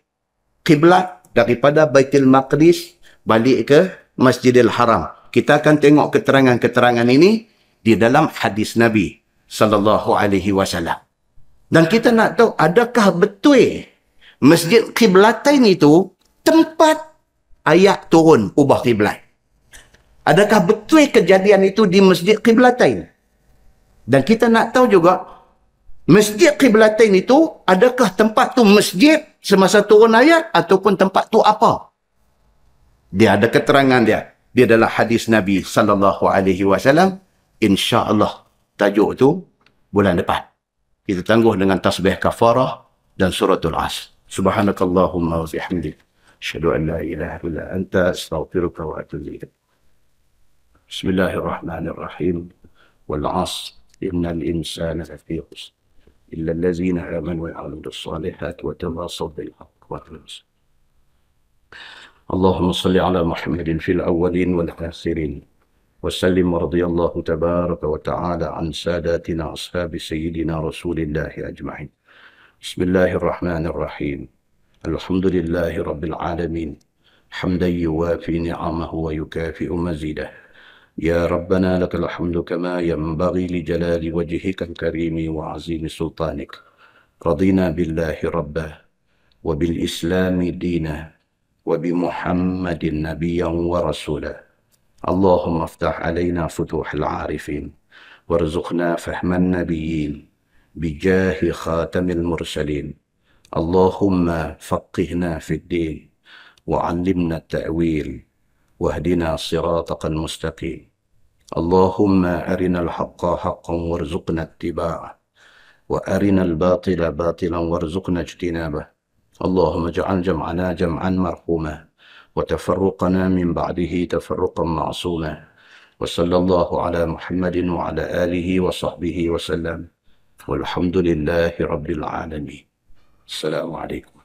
Kiblat daripada Baitul Maqdis balik ke Masjidil Haram. Kita akan tengok keterangan-keterangan ini di dalam hadis Nabi sallallahu alaihi wasallam. Dan kita nak tahu adakah betul Masjid Qiblatain itu tempat ayat turun ubah kiblat. Adakah betul kejadian itu di Masjid Qiblatain? Dan kita nak tahu juga Masjid Qiblatain itu adakah tempat tu masjid semasa turun ayat ataupun tempat tu apa? Dia ada keterangan dia. Dia adalah hadis Nabi saw. alaihi Insya-Allah tajuk tu bulan depan. Kita tangguh dengan tasbih kafarah dan suratul asr. سبحانك اللهم وبحمدك أشهد أن لا إله إلا أنت أستغفرك وأتوب إليك بسم الله الرحمن الرحيم والعصر إن الإنسان لفي خسر إلا الذين آمنوا وعملوا الصالحات وتواصوا بالحق وتواصوا اللهم صل على محمد في الأولين والآخرين وسلم ورضي الله تبارك وتعالى عن ساداتنا أصحاب سيدنا رسول الله أجمعين بسم الله الرحمن الرحيم الحمد لله رب العالمين حمدا يوافي نعمه ويكافئ مزيده يا ربنا لك الحمد كما ينبغي لجلال وجهك الكريم وعظيم سلطانك رضينا بالله ربا وبالإسلام دينا وبمحمد نبيا ورسولا اللهم افتح علينا فتوح العارفين وارزقنا فهم النبيين بجاه خاتم المرسلين اللهم فقهنا في الدين وعلمنا التأويل واهدنا صراطك المستقيم اللهم أرنا الحق حقا وارزقنا اتباعه وأرنا الباطل باطلا وارزقنا اجتنابه اللهم اجعل جمعنا جمعا مرحوما وتفرقنا من بعده تفرقا معصوما وصلى الله على محمد وعلى آله وصحبه وسلم والحمد لله رب العالمين السلام عليكم